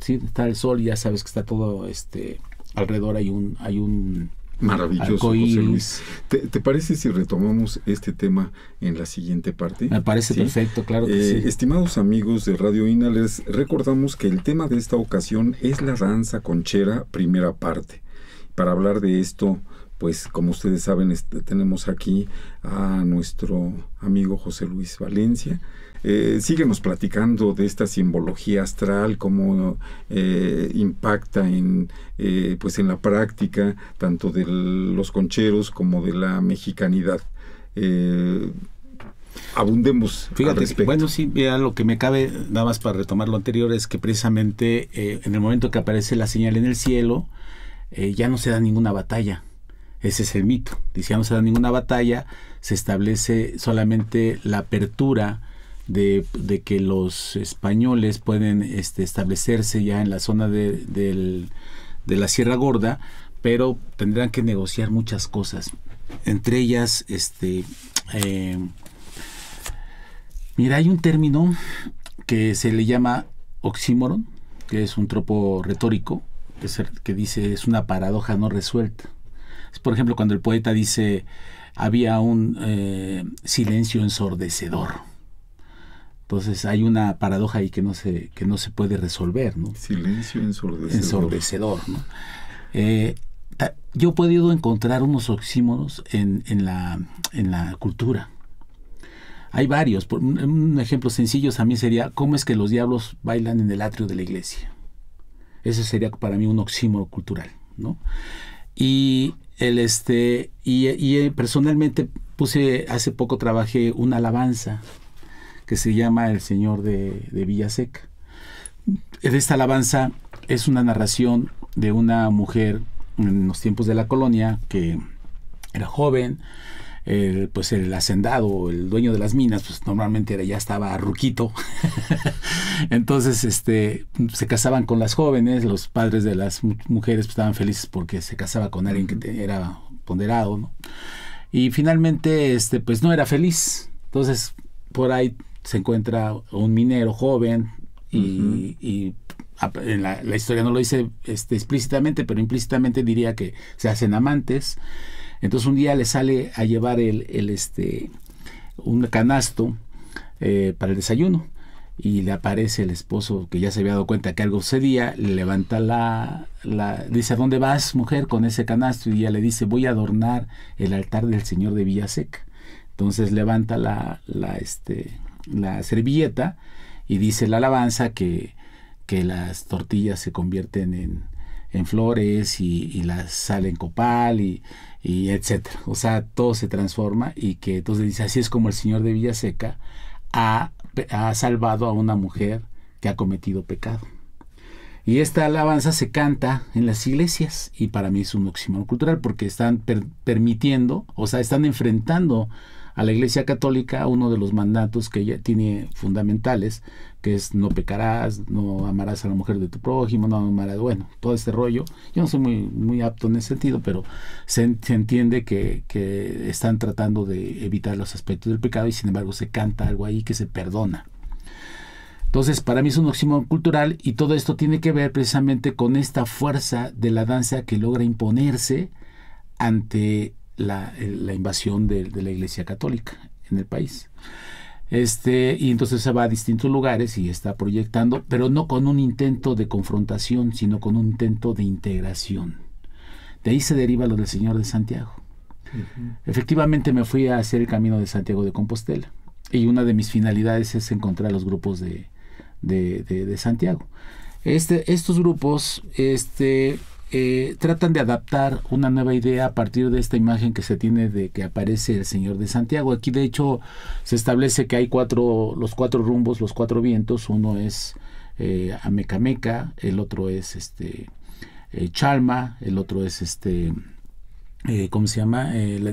¿sí? Está el sol y ya sabes que está todo este alrededor hay un, hay un Maravilloso, José Luis. ¿Te, parece si retomamos este tema en la siguiente parte? Me parece perfecto, claro que eh, sí. Estimados amigos de Radio Inales, recordamos que el tema de esta ocasión es la danza conchera, primera parte. Para hablar de esto, pues como ustedes saben, este, tenemos aquí a nuestro amigo José Luis Valencia. Eh, síguenos platicando de esta simbología astral, cómo eh, impacta en, eh, pues en la práctica tanto de los concheros como de la mexicanidad. Eh, abundemos. Fíjate, bueno, sí, mira lo que me cabe, nada más para retomar lo anterior, es que precisamente en el momento que aparece la señal en el cielo, ya no se da ninguna batalla. Ese es el mito. Dice, ya no se da ninguna batalla, se establece solamente la apertura de, que los españoles pueden este, establecerse ya en la zona de, de la Sierra Gorda, pero tendrán que negociar muchas cosas. Entre ellas, este, eh, mira, hay un término que se le llama oxímoron, que es un tropo retórico, que, que dice es una paradoja no resuelta. Es, por ejemplo, cuando el poeta dice había un eh, silencio ensordecedor entonces hay una paradoja ahí que no se, que no se puede resolver, ¿no? Silencio ensordecedor. Ensordecedor, ¿no? Eh, yo he podido encontrar unos oxímonos en, la, cultura. Hay varios. un ejemplo sencillo a mí sería, ¿cómo es que los diablos bailan en el atrio de la iglesia? Ese sería para mí un oxímoro cultural, ¿no? Y, el este, y, y eh, personalmente puse, hace poco trabajé una alabanza que se llama El Señor de, de Villaseca. esta alabanza es una narración de una mujer en los tiempos de la colonia que era joven, pues el hacendado, el dueño de las minas, pues normalmente ya estaba ruquito. Entonces, este, se casaban con las jóvenes, los padres de las mujeres pues, estaban felices porque se casaba con alguien que era ponderado, Y finalmente, este, pues no era feliz. Entonces, por ahí se encuentra un minero joven y, la, historia no lo dice este, explícitamente, pero implícitamente diría que se hacen amantes. Entonces un día le sale a llevar el, este, un canasto eh, para el desayuno y le aparece el esposo que ya se había dado cuenta que algo sucedía, le levanta la, la, dice, ¿a dónde vas, mujer, con ese canasto? Y ella le dice, voy a adornar el altar del Señor de Villaseca. Entonces levanta la, la este, la servilleta y dice la alabanza que, que las tortillas se convierten en, en flores y, las la en copal y, etcétera. O sea, todo se transforma y que entonces dice, así es como el señor de Villaseca ha, ha salvado a una mujer que ha cometido pecado. Y esta alabanza se canta en las iglesias y para mí es un oxímono cultural porque están permitiendo, o sea, están enfrentando a la Iglesia Católica uno de los mandatos que ella tiene fundamentales, que es no pecarás, no amarás a la mujer de tu prójimo, no amarás, bueno, todo este rollo. Yo no soy muy, muy apto en ese sentido, pero se, entiende que, están tratando de evitar los aspectos del pecado y sin embargo se canta algo ahí que se perdona. Entonces, para mí es un oxímoron cultural y todo esto tiene que ver precisamente con esta fuerza de la danza que logra imponerse ante la, invasión de, la Iglesia Católica en el país. Este, y entonces se va a distintos lugares y está proyectando, pero no con un intento de confrontación, sino con un intento de integración. De ahí se deriva lo del Señor de Santiago. Efectivamente me fui a hacer el camino de Santiago de Compostela y una de mis finalidades es encontrar los grupos de, de Santiago. Este, estos grupos este, eh, tratan de adaptar una nueva idea a partir de esta imagen que se tiene de que aparece el Señor de Santiago. Aquí de hecho se establece que hay cuatro, los cuatro rumbos, los cuatro vientos. Uno es eh, Amecameca, el otro es este eh, Chalma, el otro es este, eh, ¿cómo se llama? La,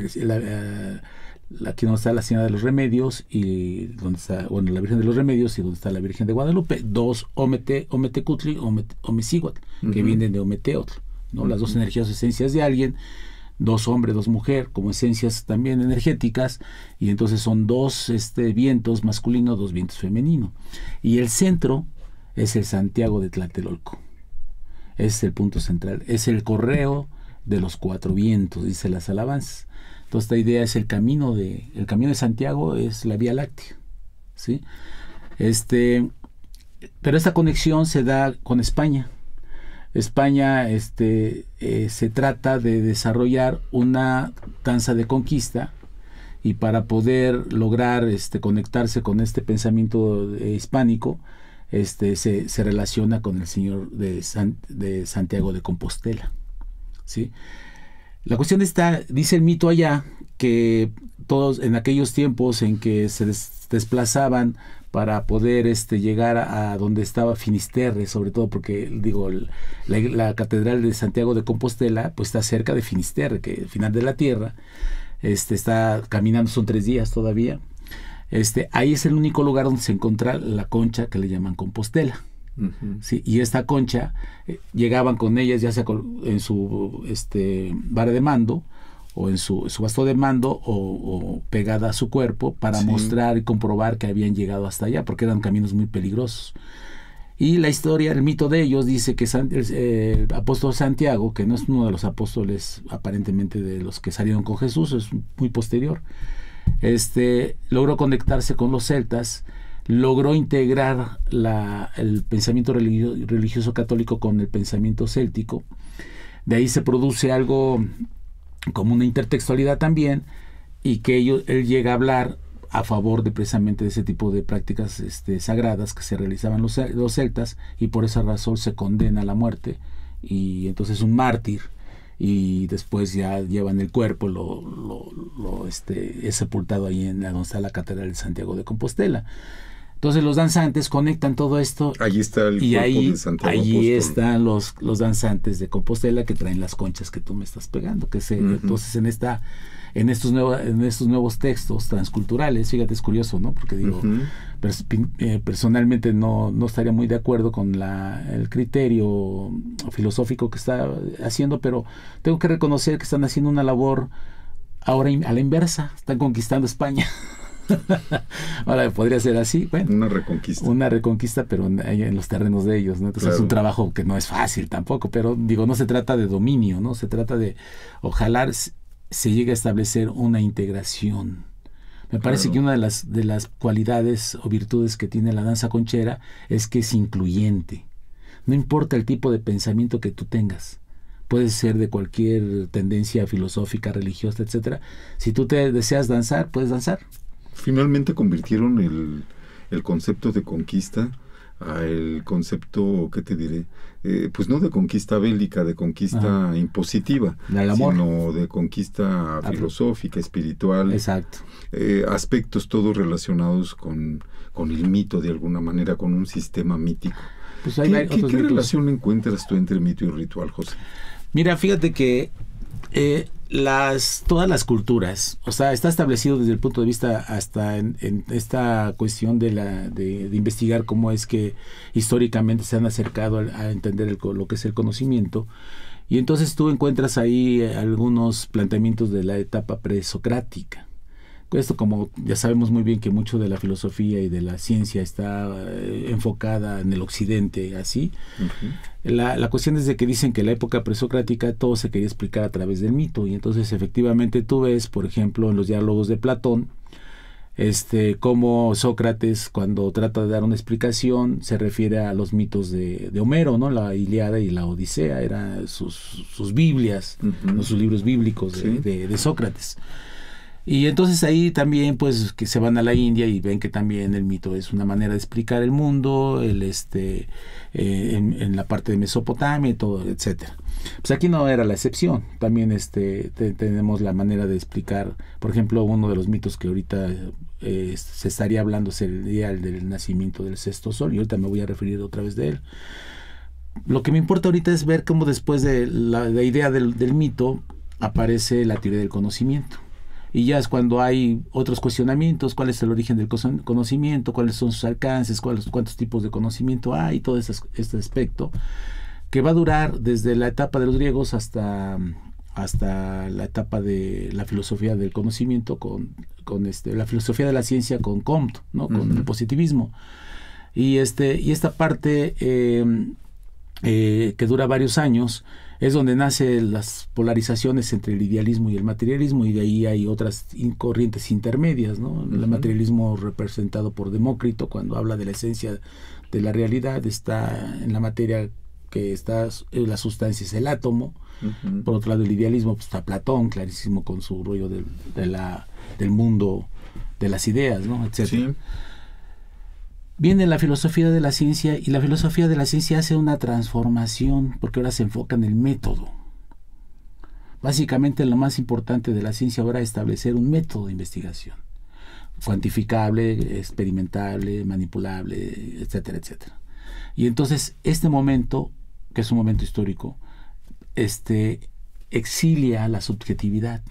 aquí donde está la Señora de los Remedios y donde está, bueno, la Virgen de los Remedios y donde está la Virgen de Guadalupe. Dos, Omete, Omete Cutli, que vienen de Ometeotl. Las dos energías esencias de alguien, dos hombres, dos mujeres como esencias también energéticas, y entonces son dos este, vientos masculinos, dos vientos femeninos. Y el centro es el Santiago de Tlatelolco. Es el punto central, es el correo de los cuatro vientos, dice las alabanzas. Entonces esta idea es el camino de el camino de Santiago es la Vía Láctea, ¿sí? Este pero esta conexión se da con España, España este, eh, se trata de desarrollar una danza de conquista y para poder lograr este, conectarse con este pensamiento eh, hispánico, este, se, relaciona con el señor de, de Santiago de Compostela. ¿sí? La cuestión está, dice el mito allá, que todos en aquellos tiempos en que se desplazaban para poder este, llegar a donde estaba Finisterre, sobre todo porque, digo, la, Catedral de Santiago de Compostela, pues está cerca de Finisterre, que el final de la tierra, este, está caminando, son tres días todavía. Este, ahí es el único lugar donde se encuentra la concha que le llaman Compostela. y esta concha eh, llegaban con ellas ya sea en su este, de mando o en su, su de mando o, pegada a su cuerpo para mostrar y comprobar que habían llegado hasta allá, porque eran caminos muy peligrosos. Y la historia, el mito de ellos dice que el, apóstol Santiago, que no es uno de los apóstoles aparentemente de los que salieron con Jesús, es muy posterior, este, logró conectarse con los celtas, logró integrar el pensamiento religioso católico con el pensamiento céltico. De ahí se produce algo como una intertextualidad también, y que ellos, él llega a hablar a favor de precisamente de ese tipo de prácticas este, sagradas que se realizaban los, celtas y por esa razón se condena a la muerte y entonces es un mártir y después ya llevan el cuerpo, lo, lo, este, es sepultado ahí en donde está la Catedral de Santiago de Compostela. Entonces los danzantes conectan todo esto. Allí está el y ahí, de Santiago Allí están los, los danzantes de Compostela que traen las conchas que tú me estás pegando. Que se, Entonces en esta en estos, nuevos, en estos nuevos textos transculturales, fíjate, es curioso, ¿no? Porque digo, eh, personalmente no, no, estaría muy de acuerdo con el criterio filosófico que está haciendo, pero tengo que reconocer que están haciendo una labor ahora a la inversa, están conquistando España. Ahora podría ser así, bueno. Una reconquista. Una reconquista, pero en, los terrenos de ellos, Entonces es un trabajo que no es fácil tampoco, pero digo, no se trata de dominio, ¿no? Se trata de, ojalá se llegue a establecer una integración. Me parece que una de las, de las cualidades o virtudes que tiene la danza conchera es que es incluyente. No importa el tipo de pensamiento que tú tengas, puedes ser de cualquier tendencia filosófica, religiosa, etcétera. Si tú te deseas danzar, puedes danzar finalmente convirtieron el, concepto de conquista a el concepto, ¿qué te diré? Eh, pues no de conquista bélica, de conquista impositiva, sino de conquista filosófica, espiritual. Exacto. Eh, aspectos todos relacionados con, con, el mito de alguna manera, con un sistema mítico. Pues ¿Qué, relación encuentras tú entre mito y ritual, José? Mira, fíjate que eh, las, todas las culturas, o sea, está establecido desde el punto de vista hasta en, esta cuestión de, la, de, investigar cómo es que históricamente se han acercado a, entender lo que es el conocimiento. Y entonces tú encuentras ahí eh, algunos planteamientos de la etapa presocrática. Esto como ya sabemos muy bien que mucho de la filosofía y de la ciencia está eh, enfocada en el occidente, así. la, cuestión es de que dicen que en la época presocrática todo se quería explicar a través del mito y entonces efectivamente tú ves, por ejemplo, en los diálogos de Platón, este, como Sócrates cuando trata de dar una explicación se refiere a los mitos de, Homero, ¿no? La Iliada y la Odisea eran sus, sus Biblias, sus libros bíblicos de Sócrates. Y entonces ahí también pues que se van a la India y ven que también el mito es una manera de explicar el mundo, el este eh, en, la parte de Mesopotamia y todo, etcétera. Pues aquí no era la excepción. También este tenemos la manera de explicar, por ejemplo, uno de los mitos que ahorita eh, se estaría hablando es el ideal del nacimiento del sexto sol y ahorita me voy a referir otra vez de él lo que me importa ahorita es ver cómo después de la, idea del, mito aparece la teoría del conocimiento y ya es cuando hay otros cuestionamientos, cuál es el origen del conocimiento, cuáles son sus alcances, cuáles, cuántos tipos de conocimiento hay, todo este, aspecto, que va a durar desde la etapa de los griegos hasta, hasta la etapa de la filosofía del conocimiento, con, con este, la filosofía de la ciencia con Comte, ¿no? con el positivismo. Y, este, y esta parte eh, eh, que dura varios años, es donde nacen las polarizaciones entre el idealismo y el materialismo, y de ahí hay otras corrientes intermedias, ¿no? El materialismo representado por Demócrito, cuando habla de la esencia de la realidad, está en la materia que está, eh, la sustancia es el átomo. Por otro lado, el idealismo pues, está Platón, clarísimo con su rollo la, del mundo de las ideas, ¿no? Etcétera viene la filosofía de la ciencia y la filosofía de la ciencia hace una transformación porque ahora se enfoca en el método. Básicamente lo más importante de la ciencia ahora es establecer un método de investigación, cuantificable, experimentable, manipulable, etcétera, etcétera. Y entonces este momento, que es un momento histórico, este, exilia la subjetividad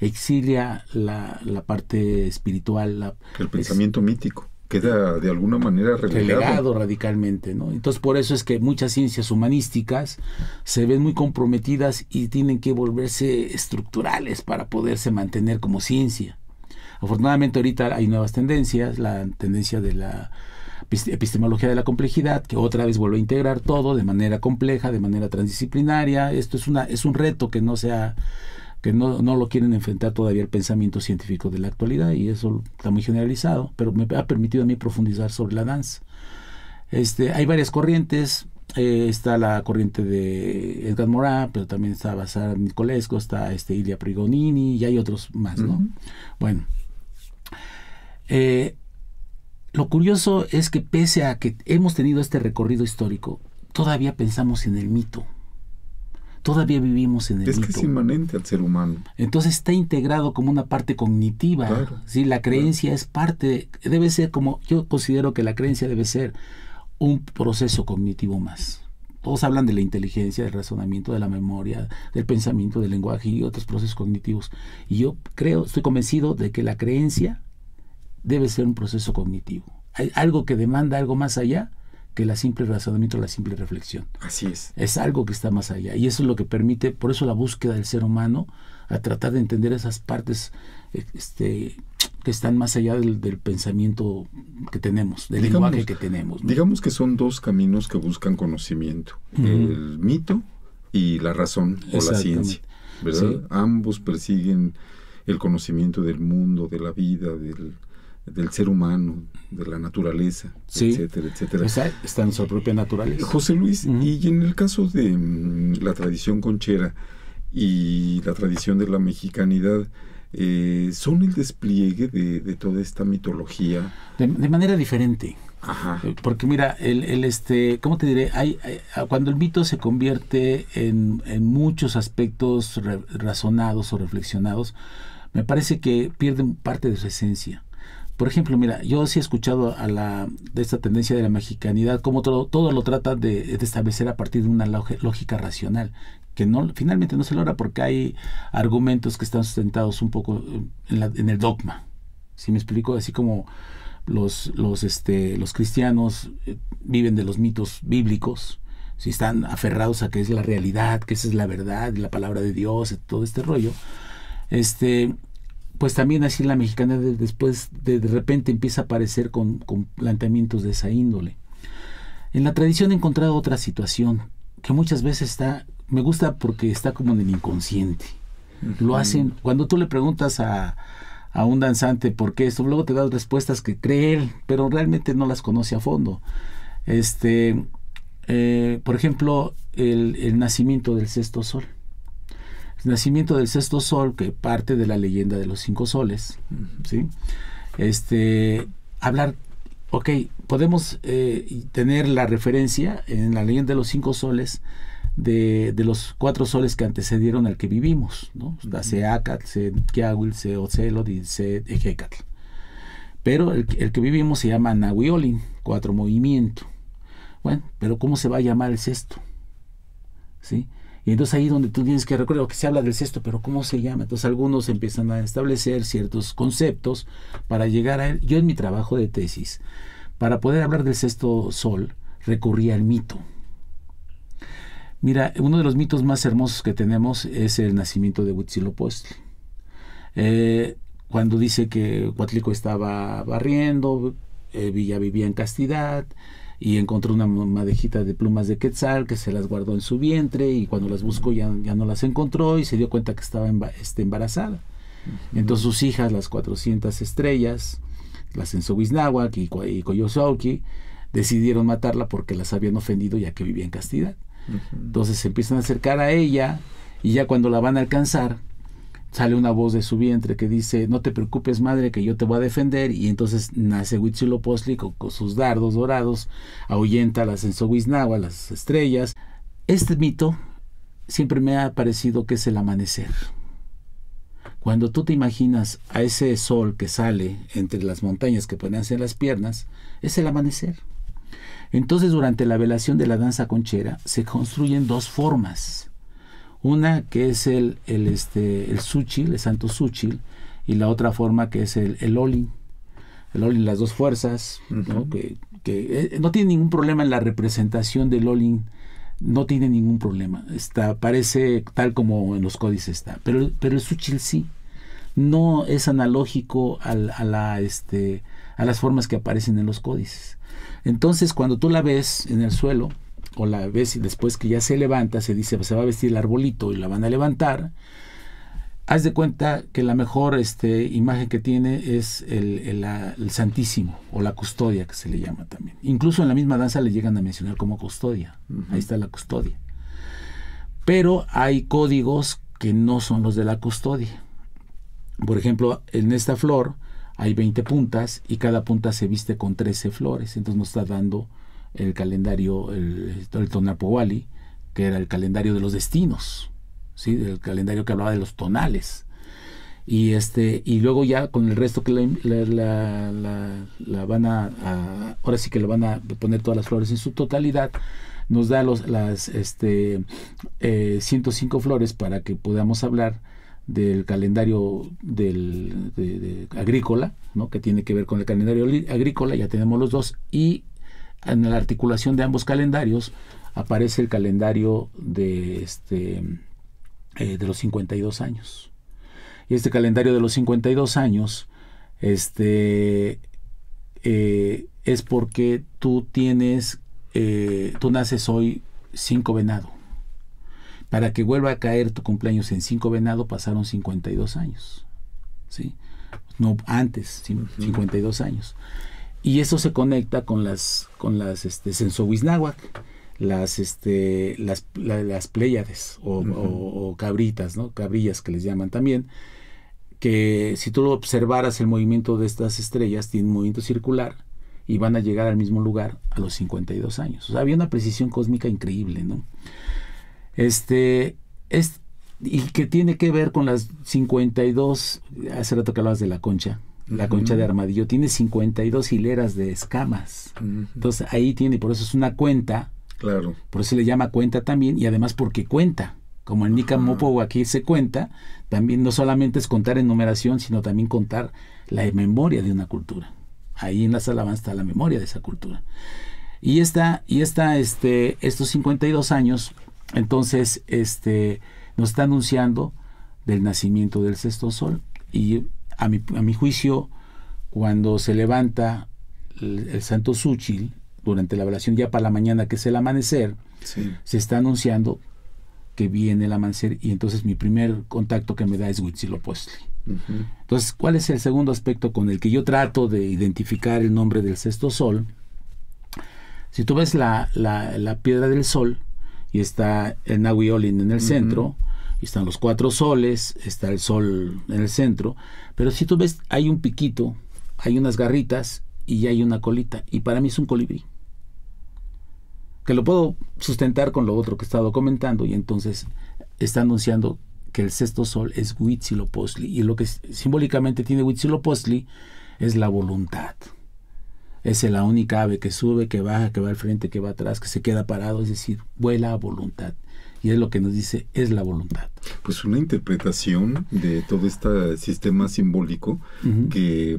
exilia la, parte espiritual. el pensamiento mítico queda de alguna manera relegado. radicalmente, ¿no? Entonces por eso es que muchas ciencias humanísticas se ven muy comprometidas y tienen que volverse estructurales para poderse mantener como ciencia. Afortunadamente ahorita hay nuevas tendencias, la tendencia de la epistemología de la complejidad, que otra vez vuelve a integrar todo de manera compleja, de manera transdisciplinaria. Esto es una es un reto que no sea que no, lo quieren enfrentar todavía el pensamiento científico de la actualidad y eso está muy generalizado, pero me ha permitido a mí profundizar sobre la danza. Este, hay varias corrientes, eh, está la corriente de Edgar Morin, pero también está Basar Nicolesco, está este Ilia Prigonini y hay otros más, ¿no? Bueno. Eh, lo curioso es que pese a que hemos tenido este recorrido histórico, todavía pensamos en el mito todavía vivimos en el mito. Es que es inmanente al ser humano. Entonces está integrado como una parte cognitiva. La creencia es parte, debe ser como, yo considero que la creencia debe ser un proceso cognitivo más. Todos hablan de la inteligencia, del razonamiento, de la memoria, del pensamiento, del lenguaje y otros procesos cognitivos. Y yo creo, estoy convencido de que la creencia debe ser un proceso cognitivo. Hay algo que demanda algo más allá que la simple razonamiento, la simple reflexión. Así es. Es algo que está más allá. Y eso es lo que permite, por eso la búsqueda del ser humano a tratar de entender esas partes eh, este, que están más allá del, del pensamiento que tenemos, del lenguaje que tenemos. Digamos que son dos caminos que buscan conocimiento, el mito y la razón o la ciencia. Ambos persiguen el conocimiento del mundo, de la vida, del, del ser humano, de la naturaleza, etcétera, etcétera. Está, en su propia naturaleza. José Luis, y en el caso de mm, la tradición conchera y la tradición de la mexicanidad, eh, son el despliegue de, toda esta mitología. De, manera diferente. Eh, porque mira, el, este, ¿cómo te diré? Hay, eh, cuando el mito se convierte en, muchos aspectos razonados o reflexionados, me parece que pierde parte de su esencia. Por ejemplo, mira, yo sí he escuchado a la, de esta tendencia de la mexicanidad, como todo, todo lo trata de, establecer a partir de una lógica racional, que no, finalmente no se logra porque hay argumentos que están sustentados un poco eh, en, el dogma. Si me explico, así como los, los, este, los cristianos eh, viven de los mitos bíblicos, si están aferrados a que es la realidad, que esa es la verdad, la palabra de Dios, todo este rollo, este, pues también así la mexicana después de, repente empieza a aparecer con, planteamientos de esa índole. En la tradición he encontrado otra situación que muchas veces está, me gusta porque está como en el inconsciente. Lo hacen, cuando tú le preguntas a, un danzante por qué esto, luego te da respuestas que cree él, pero realmente no las conoce a fondo. Este, eh, por ejemplo, el, nacimiento del sexto sol nacimiento del sexto sol, que parte de la leyenda de los cinco soles, ¿sí? Este, hablar, ok, podemos eh, tener la referencia en la leyenda de los cinco soles de, los cuatro soles que antecedieron al que vivimos, ¿no? La Seacatl, y Pero el, que vivimos se llama Nahuiolin, cuatro movimiento. Bueno, pero ¿cómo se va a llamar el sexto? ¿Sí? Y entonces ahí donde tú tienes que recordar que se habla del sexto, pero ¿cómo se llama? Entonces algunos empiezan a establecer ciertos conceptos para llegar a él. Yo en mi trabajo de tesis, para poder hablar del sexto sol, recurría al mito. Mira, uno de los mitos más hermosos que tenemos es el nacimiento de Huitzilopochtli. Eh, cuando dice que Huatlico estaba barriendo, eh, Villa vivía en castidad, y encontró una madejita de plumas de quetzal que se las guardó en su vientre y cuando las buscó ya, ya no las encontró y se dio cuenta que estaba este, embarazada. Entonces sus hijas, las 400 estrellas, las en y, y Coyosauki decidieron matarla porque las habían ofendido ya que vivía en castidad. Entonces se empiezan a acercar a ella y ya cuando la van a alcanzar, sale una voz de su vientre que dice, no te preocupes madre que yo te voy a defender, y entonces nace Huitzilopochtli con, sus dardos dorados, ahuyenta a las a las estrellas. Este mito siempre me ha parecido que es el amanecer. Cuando tú te imaginas a ese sol que sale entre las montañas que ponen hacia las piernas, es el amanecer. Entonces durante la velación de la danza conchera se construyen dos formas. Una que es el, el, este, el Suchil, el santo Suchil, y la otra forma que es el, el Olin. El Olin, las dos fuerzas, ¿no? que, eh, no tiene ningún problema en la representación del Olin, no tiene ningún problema. Está, parece tal como en los códices está. Pero, pero el Suchil sí. No es analógico a, la, este, a las formas que aparecen en los códices. Entonces, cuando tú la ves en el suelo, o la ves y después que ya se levanta, se dice, se va a vestir el arbolito y la van a levantar. Haz de cuenta que la mejor este, imagen que tiene es el, Santísimo o la custodia que se le llama también. Incluso en la misma danza le llegan a mencionar como custodia. Ahí está la custodia. Pero hay códigos que no son los de la custodia. Por ejemplo, en esta flor hay 20 puntas y cada punta se viste con 13 flores. Entonces nos está dando el calendario, el, el que era el calendario de los destinos, ¿sí? el calendario que hablaba de los tonales. Y, este, y luego ya con el resto que la, la, van a, ahora sí que le van a poner todas las flores en su totalidad, nos da los, las este, 105 eh, flores para que podamos hablar del calendario del, agrícola, ¿no? que tiene que ver con el calendario agrícola, ya tenemos los dos, y en la articulación de ambos calendarios aparece el calendario de, este, eh, de los 52 años. Y este calendario de los 52 años este, eh, es porque tú tienes, eh, tú naces hoy 5 venado. Para que vuelva a caer tu cumpleaños en 5 venado pasaron 52 años. ¿sí? No antes, 52 años y eso se conecta con las con las este las este las, las pléyades o, cabritas no cabrillas que les llaman también que si tú observaras el movimiento de estas estrellas ...tienen un movimiento circular y van a llegar al mismo lugar a los 52 años o sea había una precisión cósmica increíble no este es y que tiene que ver con las 52 hace rato que hablabas de la concha la concha de mm. armadillo, tiene 52 hileras de escamas. Entonces ahí tiene, por eso es una cuenta. Claro. Por eso le llama cuenta también y además porque cuenta. Como en Nicamopo aquí se cuenta, también no solamente es contar en numeración, sino también contar la memoria de una cultura. Ahí en la sala está la memoria de esa cultura. Y está... y está este, estos 52 años, entonces, este, nos está anunciando del nacimiento del sexto sol y a mi, juicio, cuando se levanta el, santo Súchil, durante la oración ya para la mañana, que es el amanecer, se está anunciando que viene el amanecer y entonces mi primer contacto que me da es Huitzilopochtli. Entonces, ¿cuál es el segundo aspecto con el que yo trato de identificar el nombre del sexto sol? Si tú ves la, piedra del sol y está el Nahuiolin en el centro, están los cuatro soles, está el sol en el centro, pero si tú ves, hay un piquito, hay unas garritas y hay una colita, y para mí es un colibrí. Que lo puedo sustentar con lo otro que he estado comentando, y entonces está anunciando que el sexto sol es Huitzilopochtli, y lo que simbólicamente tiene Huitzilopochtli es la voluntad es la única ave que sube, que baja, que va al frente, que va atrás, que se queda parado, es decir, vuela a voluntad. Y es lo que nos dice, es la voluntad. Pues una interpretación de todo este sistema simbólico que, eh,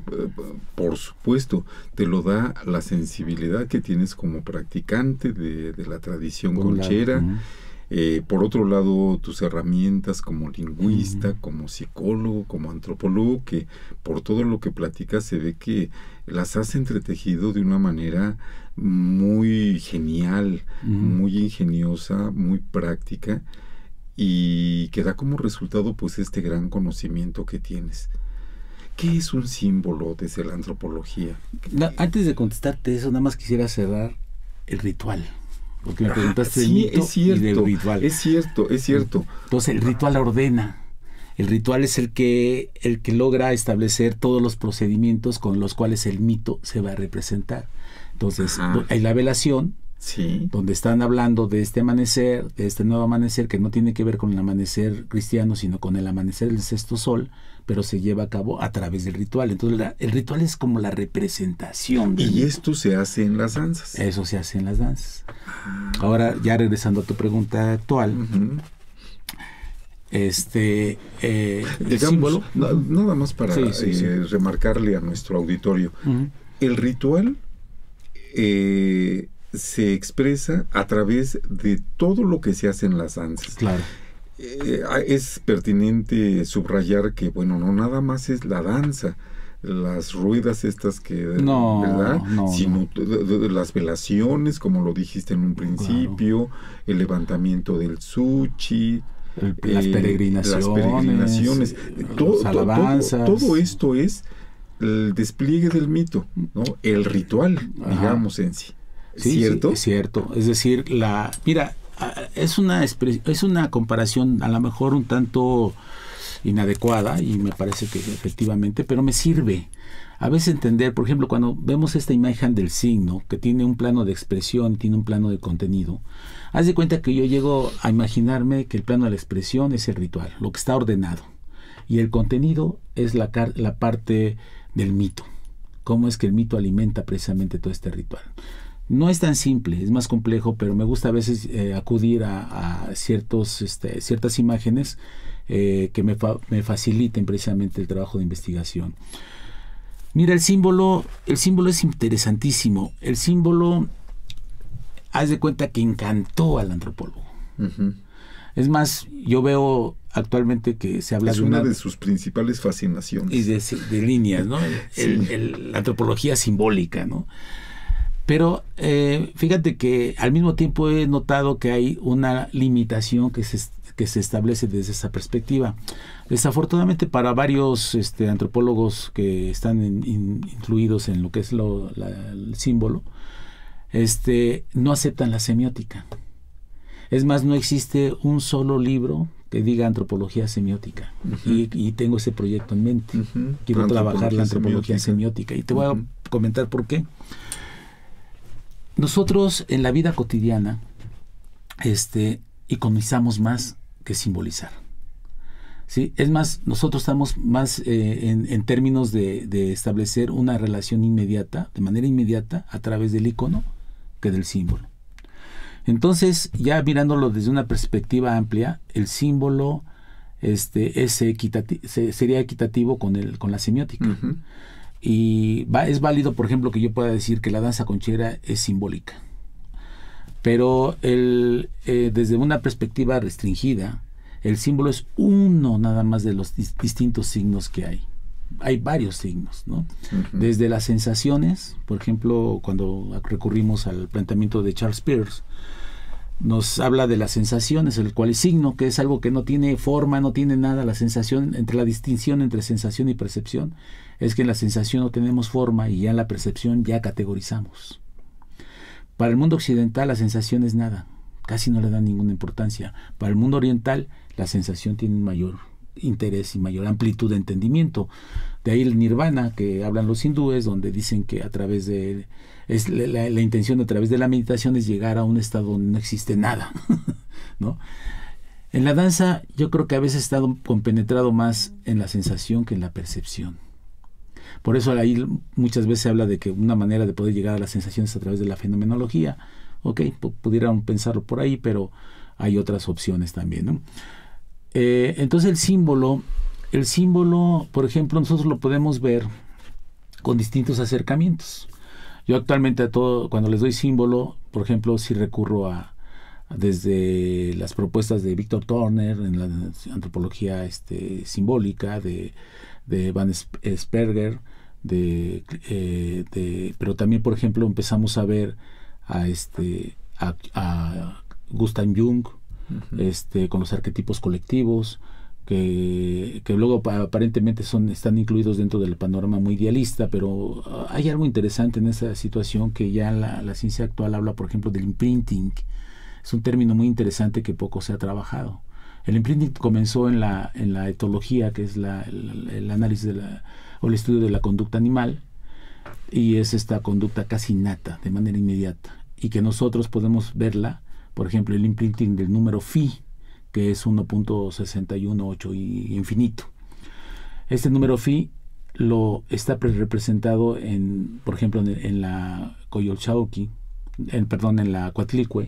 por supuesto, te lo da la sensibilidad que tienes como practicante de, la tradición colchera. Eh, por otro lado, tus herramientas como lingüista, como psicólogo, como antropólogo, que por todo lo que platicas se ve que las has entretejido de una manera muy genial, muy ingeniosa, muy práctica y que da como resultado pues este gran conocimiento que tienes. ¿Qué es un símbolo desde la antropología? antes de contestarte eso, nada más quisiera cerrar el ritual. Porque me preguntaste es cierto, y ritual. Es cierto, es cierto. Entonces el ritual ordena. El ritual es el que, el que logra establecer todos los procedimientos con los cuales el mito se va a representar. Entonces, hay la velación, donde están hablando de este amanecer, de este nuevo amanecer que no tiene que ver con el amanecer cristiano, sino con el amanecer del sexto sol, pero se lleva a cabo a través del ritual. Entonces el ritual es como la representación. y esto se hace en las danzas. Eso se hace en las danzas. Ah. Ahora, ya regresando a tu pregunta actual. Este eh, Digamos, nada más para eh, remarcarle a nuestro auditorio. El ritual eh, se expresa a través de todo lo que se hace en las danzas. Claro. Eh, ah, es pertinente subrayar que, bueno, no nada más es la danza las ruedas estas que no, verdad sino las velaciones como lo dijiste en un principio el levantamiento del sushi eh, las peregrinaciones, las peregrinaciones todo, todo, todo, esto es el despliegue del mito no el ritual digamos en sí, ¿Cierto? es cierto. Es decir, la mira, Ah, es una, es una comparación a lo mejor un tanto inadecuada y me parece que efectivamente, pero me sirve. A veces entender, por ejemplo, cuando vemos esta imagen del signo, que tiene un plano de expresión, tiene un plano de contenido, haz de cuenta que yo llego a imaginarme que el plano de la expresión es el ritual, lo que está ordenado, y el contenido es la, la parte del mito, cómo es que el mito alimenta precisamente todo este ritual. No es tan simple, es más complejo, pero me gusta a veces eh, acudir a, ciertos, este, ciertas imágenes eh, que me, faciliten precisamente el trabajo de investigación. Mira, el símbolo, el símbolo es interesantísimo. El símbolo, haz de cuenta que encantó al antropólogo. Es más, yo veo actualmente que se habla de una, una de sus principales fascinaciones. Y de, líneas, ¿no? la antropología simbólica, ¿no? Pero eh, fíjate que al mismo tiempo he notado que hay una limitación que se, que se establece desde esa perspectiva. Desafortunadamente para varios este, antropólogos que están incluidos en lo que es lo, el símbolo, este, no aceptan la semiótica. Es más, no existe un solo libro que diga antropología semiótica. y, tengo ese proyecto en mente. Quiero trabajar la antropología semiótica. Y te voy a comentar por qué. Nosotros en la vida cotidiana este, iconizamos más que simbolizar. ¿sí? Es más, nosotros estamos más eh, en, términos de, establecer una relación inmediata, de manera inmediata, a través del icono que del símbolo. Entonces, ya mirándolo desde una perspectiva amplia, el símbolo este, sería equitativo con, el, con la semiótica. Y va, es válido, por ejemplo, que yo pueda decir que la danza conchera es simbólica. Pero el, eh, desde una perspectiva restringida, el símbolo es uno nada más de los distintos signos que hay. Hay varios signos, ¿no? Desde las sensaciones, por ejemplo, cuando recurrimos al planteamiento de Charles Pierce, nos habla de las sensaciones, el cual es signo, que es algo que no tiene forma, no tiene nada, la sensación, entre la distinción entre sensación y percepción, es que en la sensación no tenemos forma y ya en la percepción ya categorizamos. Para el mundo occidental la sensación es nada, casi no le da ninguna importancia. Para el mundo oriental la sensación tiene mayor interés y mayor amplitud de entendimiento. De ahí el nirvana que hablan los hindúes, donde dicen que a través de la, intención a través de la meditación es llegar a un estado donde no existe nada, ¿no? En la danza yo creo que a veces he estado compenetrado más en la sensación que en la percepción. Por eso ahí muchas veces se habla de que una manera de poder llegar a las sensaciones es a través de la fenomenología. Ok, pudieran pensarlo por ahí, pero hay otras opciones también. Eh, entonces el símbolo, el símbolo, por ejemplo, nosotros lo podemos ver con distintos acercamientos. Yo actualmente todo, cuando les doy símbolo, por ejemplo, si recurro a desde las propuestas de Víctor Turner en la antropología este, simbólica, de, Van Sperger, eh, de, pero también, por ejemplo, empezamos a ver a, este, a, a Gustav Jung, este, con los arquetipos colectivos, que, luego aparentemente son, están incluidos dentro del panorama muy idealista, pero ah, hay algo interesante en esa situación que ya la, ciencia actual habla, por ejemplo, del imprinting. Es un término muy interesante que poco se ha trabajado. El imprinting comenzó en la, en la etología, que es el, análisis de la, o el estudio de la conducta animal, y es esta conducta casi nata, de manera inmediata, y que nosotros podemos verla, por ejemplo, el imprinting del número phi, que es 1.618 y infinito. Este número phi lo está representado en, por ejemplo, en, la Coyolxauqui, perdón, en la Coatlicue.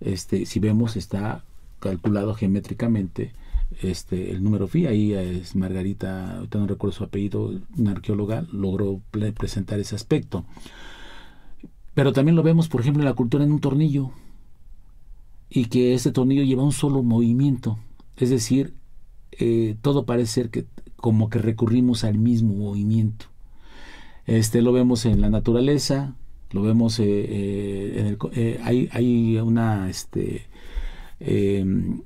este, si vemos, está calculado geométricamente este, el número phi. Ahí es Margarita, no recuerdo su apellido, una arqueóloga, logró presentar ese aspecto. Pero también lo vemos, por ejemplo, en la cultura en un tornillo y que este tornillo lleva un solo movimiento. Es decir, eh, todo parece ser que como que recurrimos al mismo movimiento. Este lo vemos en la naturaleza, lo vemos eh, eh, en el, hay, una este, em,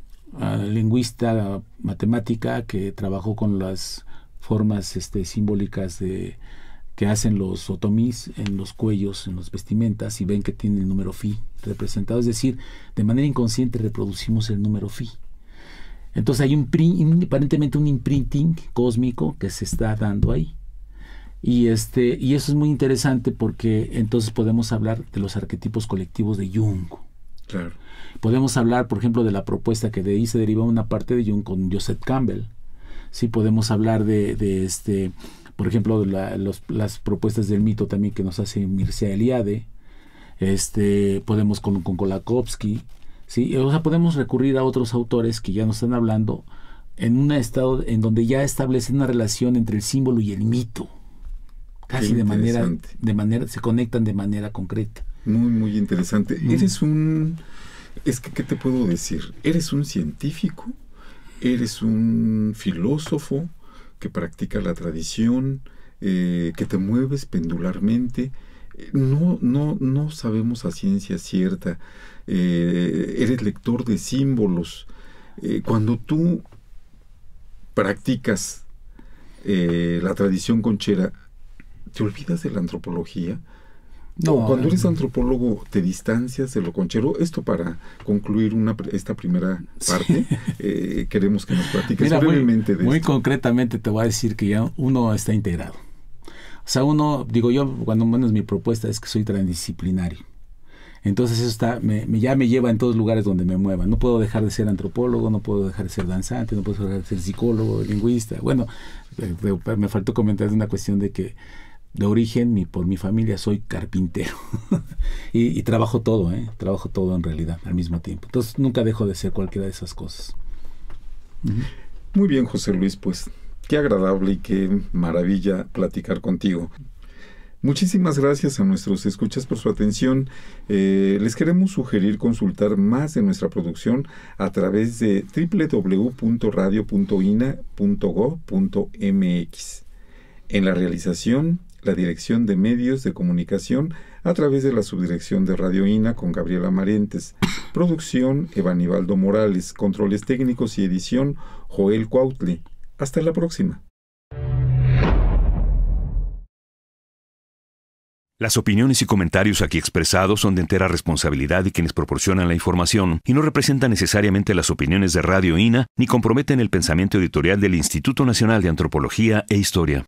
lingüista matemática que trabajó con las formas este, simbólicas de que hacen los otomis en los cuellos, en las vestimentas, y ven que tiene el número phi representado. Es decir, de manera inconsciente reproducimos el número phi. Entonces hay un aparentemente un imprinting cósmico que se está dando ahí. Y, este, y eso es muy interesante porque entonces podemos hablar de los arquetipos colectivos de Jung. Claro. Podemos hablar, por ejemplo, de la propuesta que de ahí se deriva una parte de Jung con Joseph Campbell. Sí, podemos hablar de este, por ejemplo, las propuestas del mito también que nos hace Mircea Eliade, este, podemos con, con Kolakowski, ¿sí? o sea, podemos recurrir a otros autores que ya nos están hablando en un estado en donde ya establecen una relación entre el símbolo y el mito, casi de manera, de manera, se conectan de manera concreta. Muy, muy interesante. Mm. Eres un, es que, ¿qué te puedo decir? Eres un científico, eres un filósofo, que practica la tradición, eh, que te mueves pendularmente. Eh, no, no, no sabemos a ciencia cierta. Eh, eres lector de símbolos. cuando tú practicas la tradición conchera, ¿te olvidas de la antropología? No, cuando eh. eres antropólogo te distancias de lo conchero. Esto para concluir esta primera parte, eh, queremos que nos platiques brevemente muy, de Muy concretamente te voy a decir que ya uno está integrado. O sea, uno, digo yo, cuando menos mi propuesta es que soy transdisciplinario. Entonces eso está, me, ya me lleva en todos lugares donde me mueva. No puedo dejar de ser antropólogo, no puedo dejar de ser danzante, no puedo dejar de ser psicólogo, lingüista. Bueno, eh, me faltó comentar una cuestión de que de origen, mi, por pues, mi familia, soy carpintero. y, trabajo todo, ¿eh? Trabajo todo en realidad al mismo tiempo. Entonces nunca dejo de ser cualquiera de esas cosas. Muy bien, José Luis, pues qué agradable y qué maravilla platicar contigo. Muchísimas gracias a nuestros escuchas por su atención. Eh, les queremos sugerir consultar más de nuestra producción a través de www.radio.ina.go.mx. En la realización, la Dirección de Medios de Comunicación a través de la Subdirección de Radio INA con Gabriela Marentes, producción Evanibaldo Morales, controles técnicos y edición Joel Cuautli. Hasta la próxima. Las opiniones y comentarios aquí expresados son de entera responsabilidad de quienes proporcionan la información y no representan necesariamente las opiniones de Radio INA ni comprometen el pensamiento editorial del Instituto Nacional de Antropología e Historia.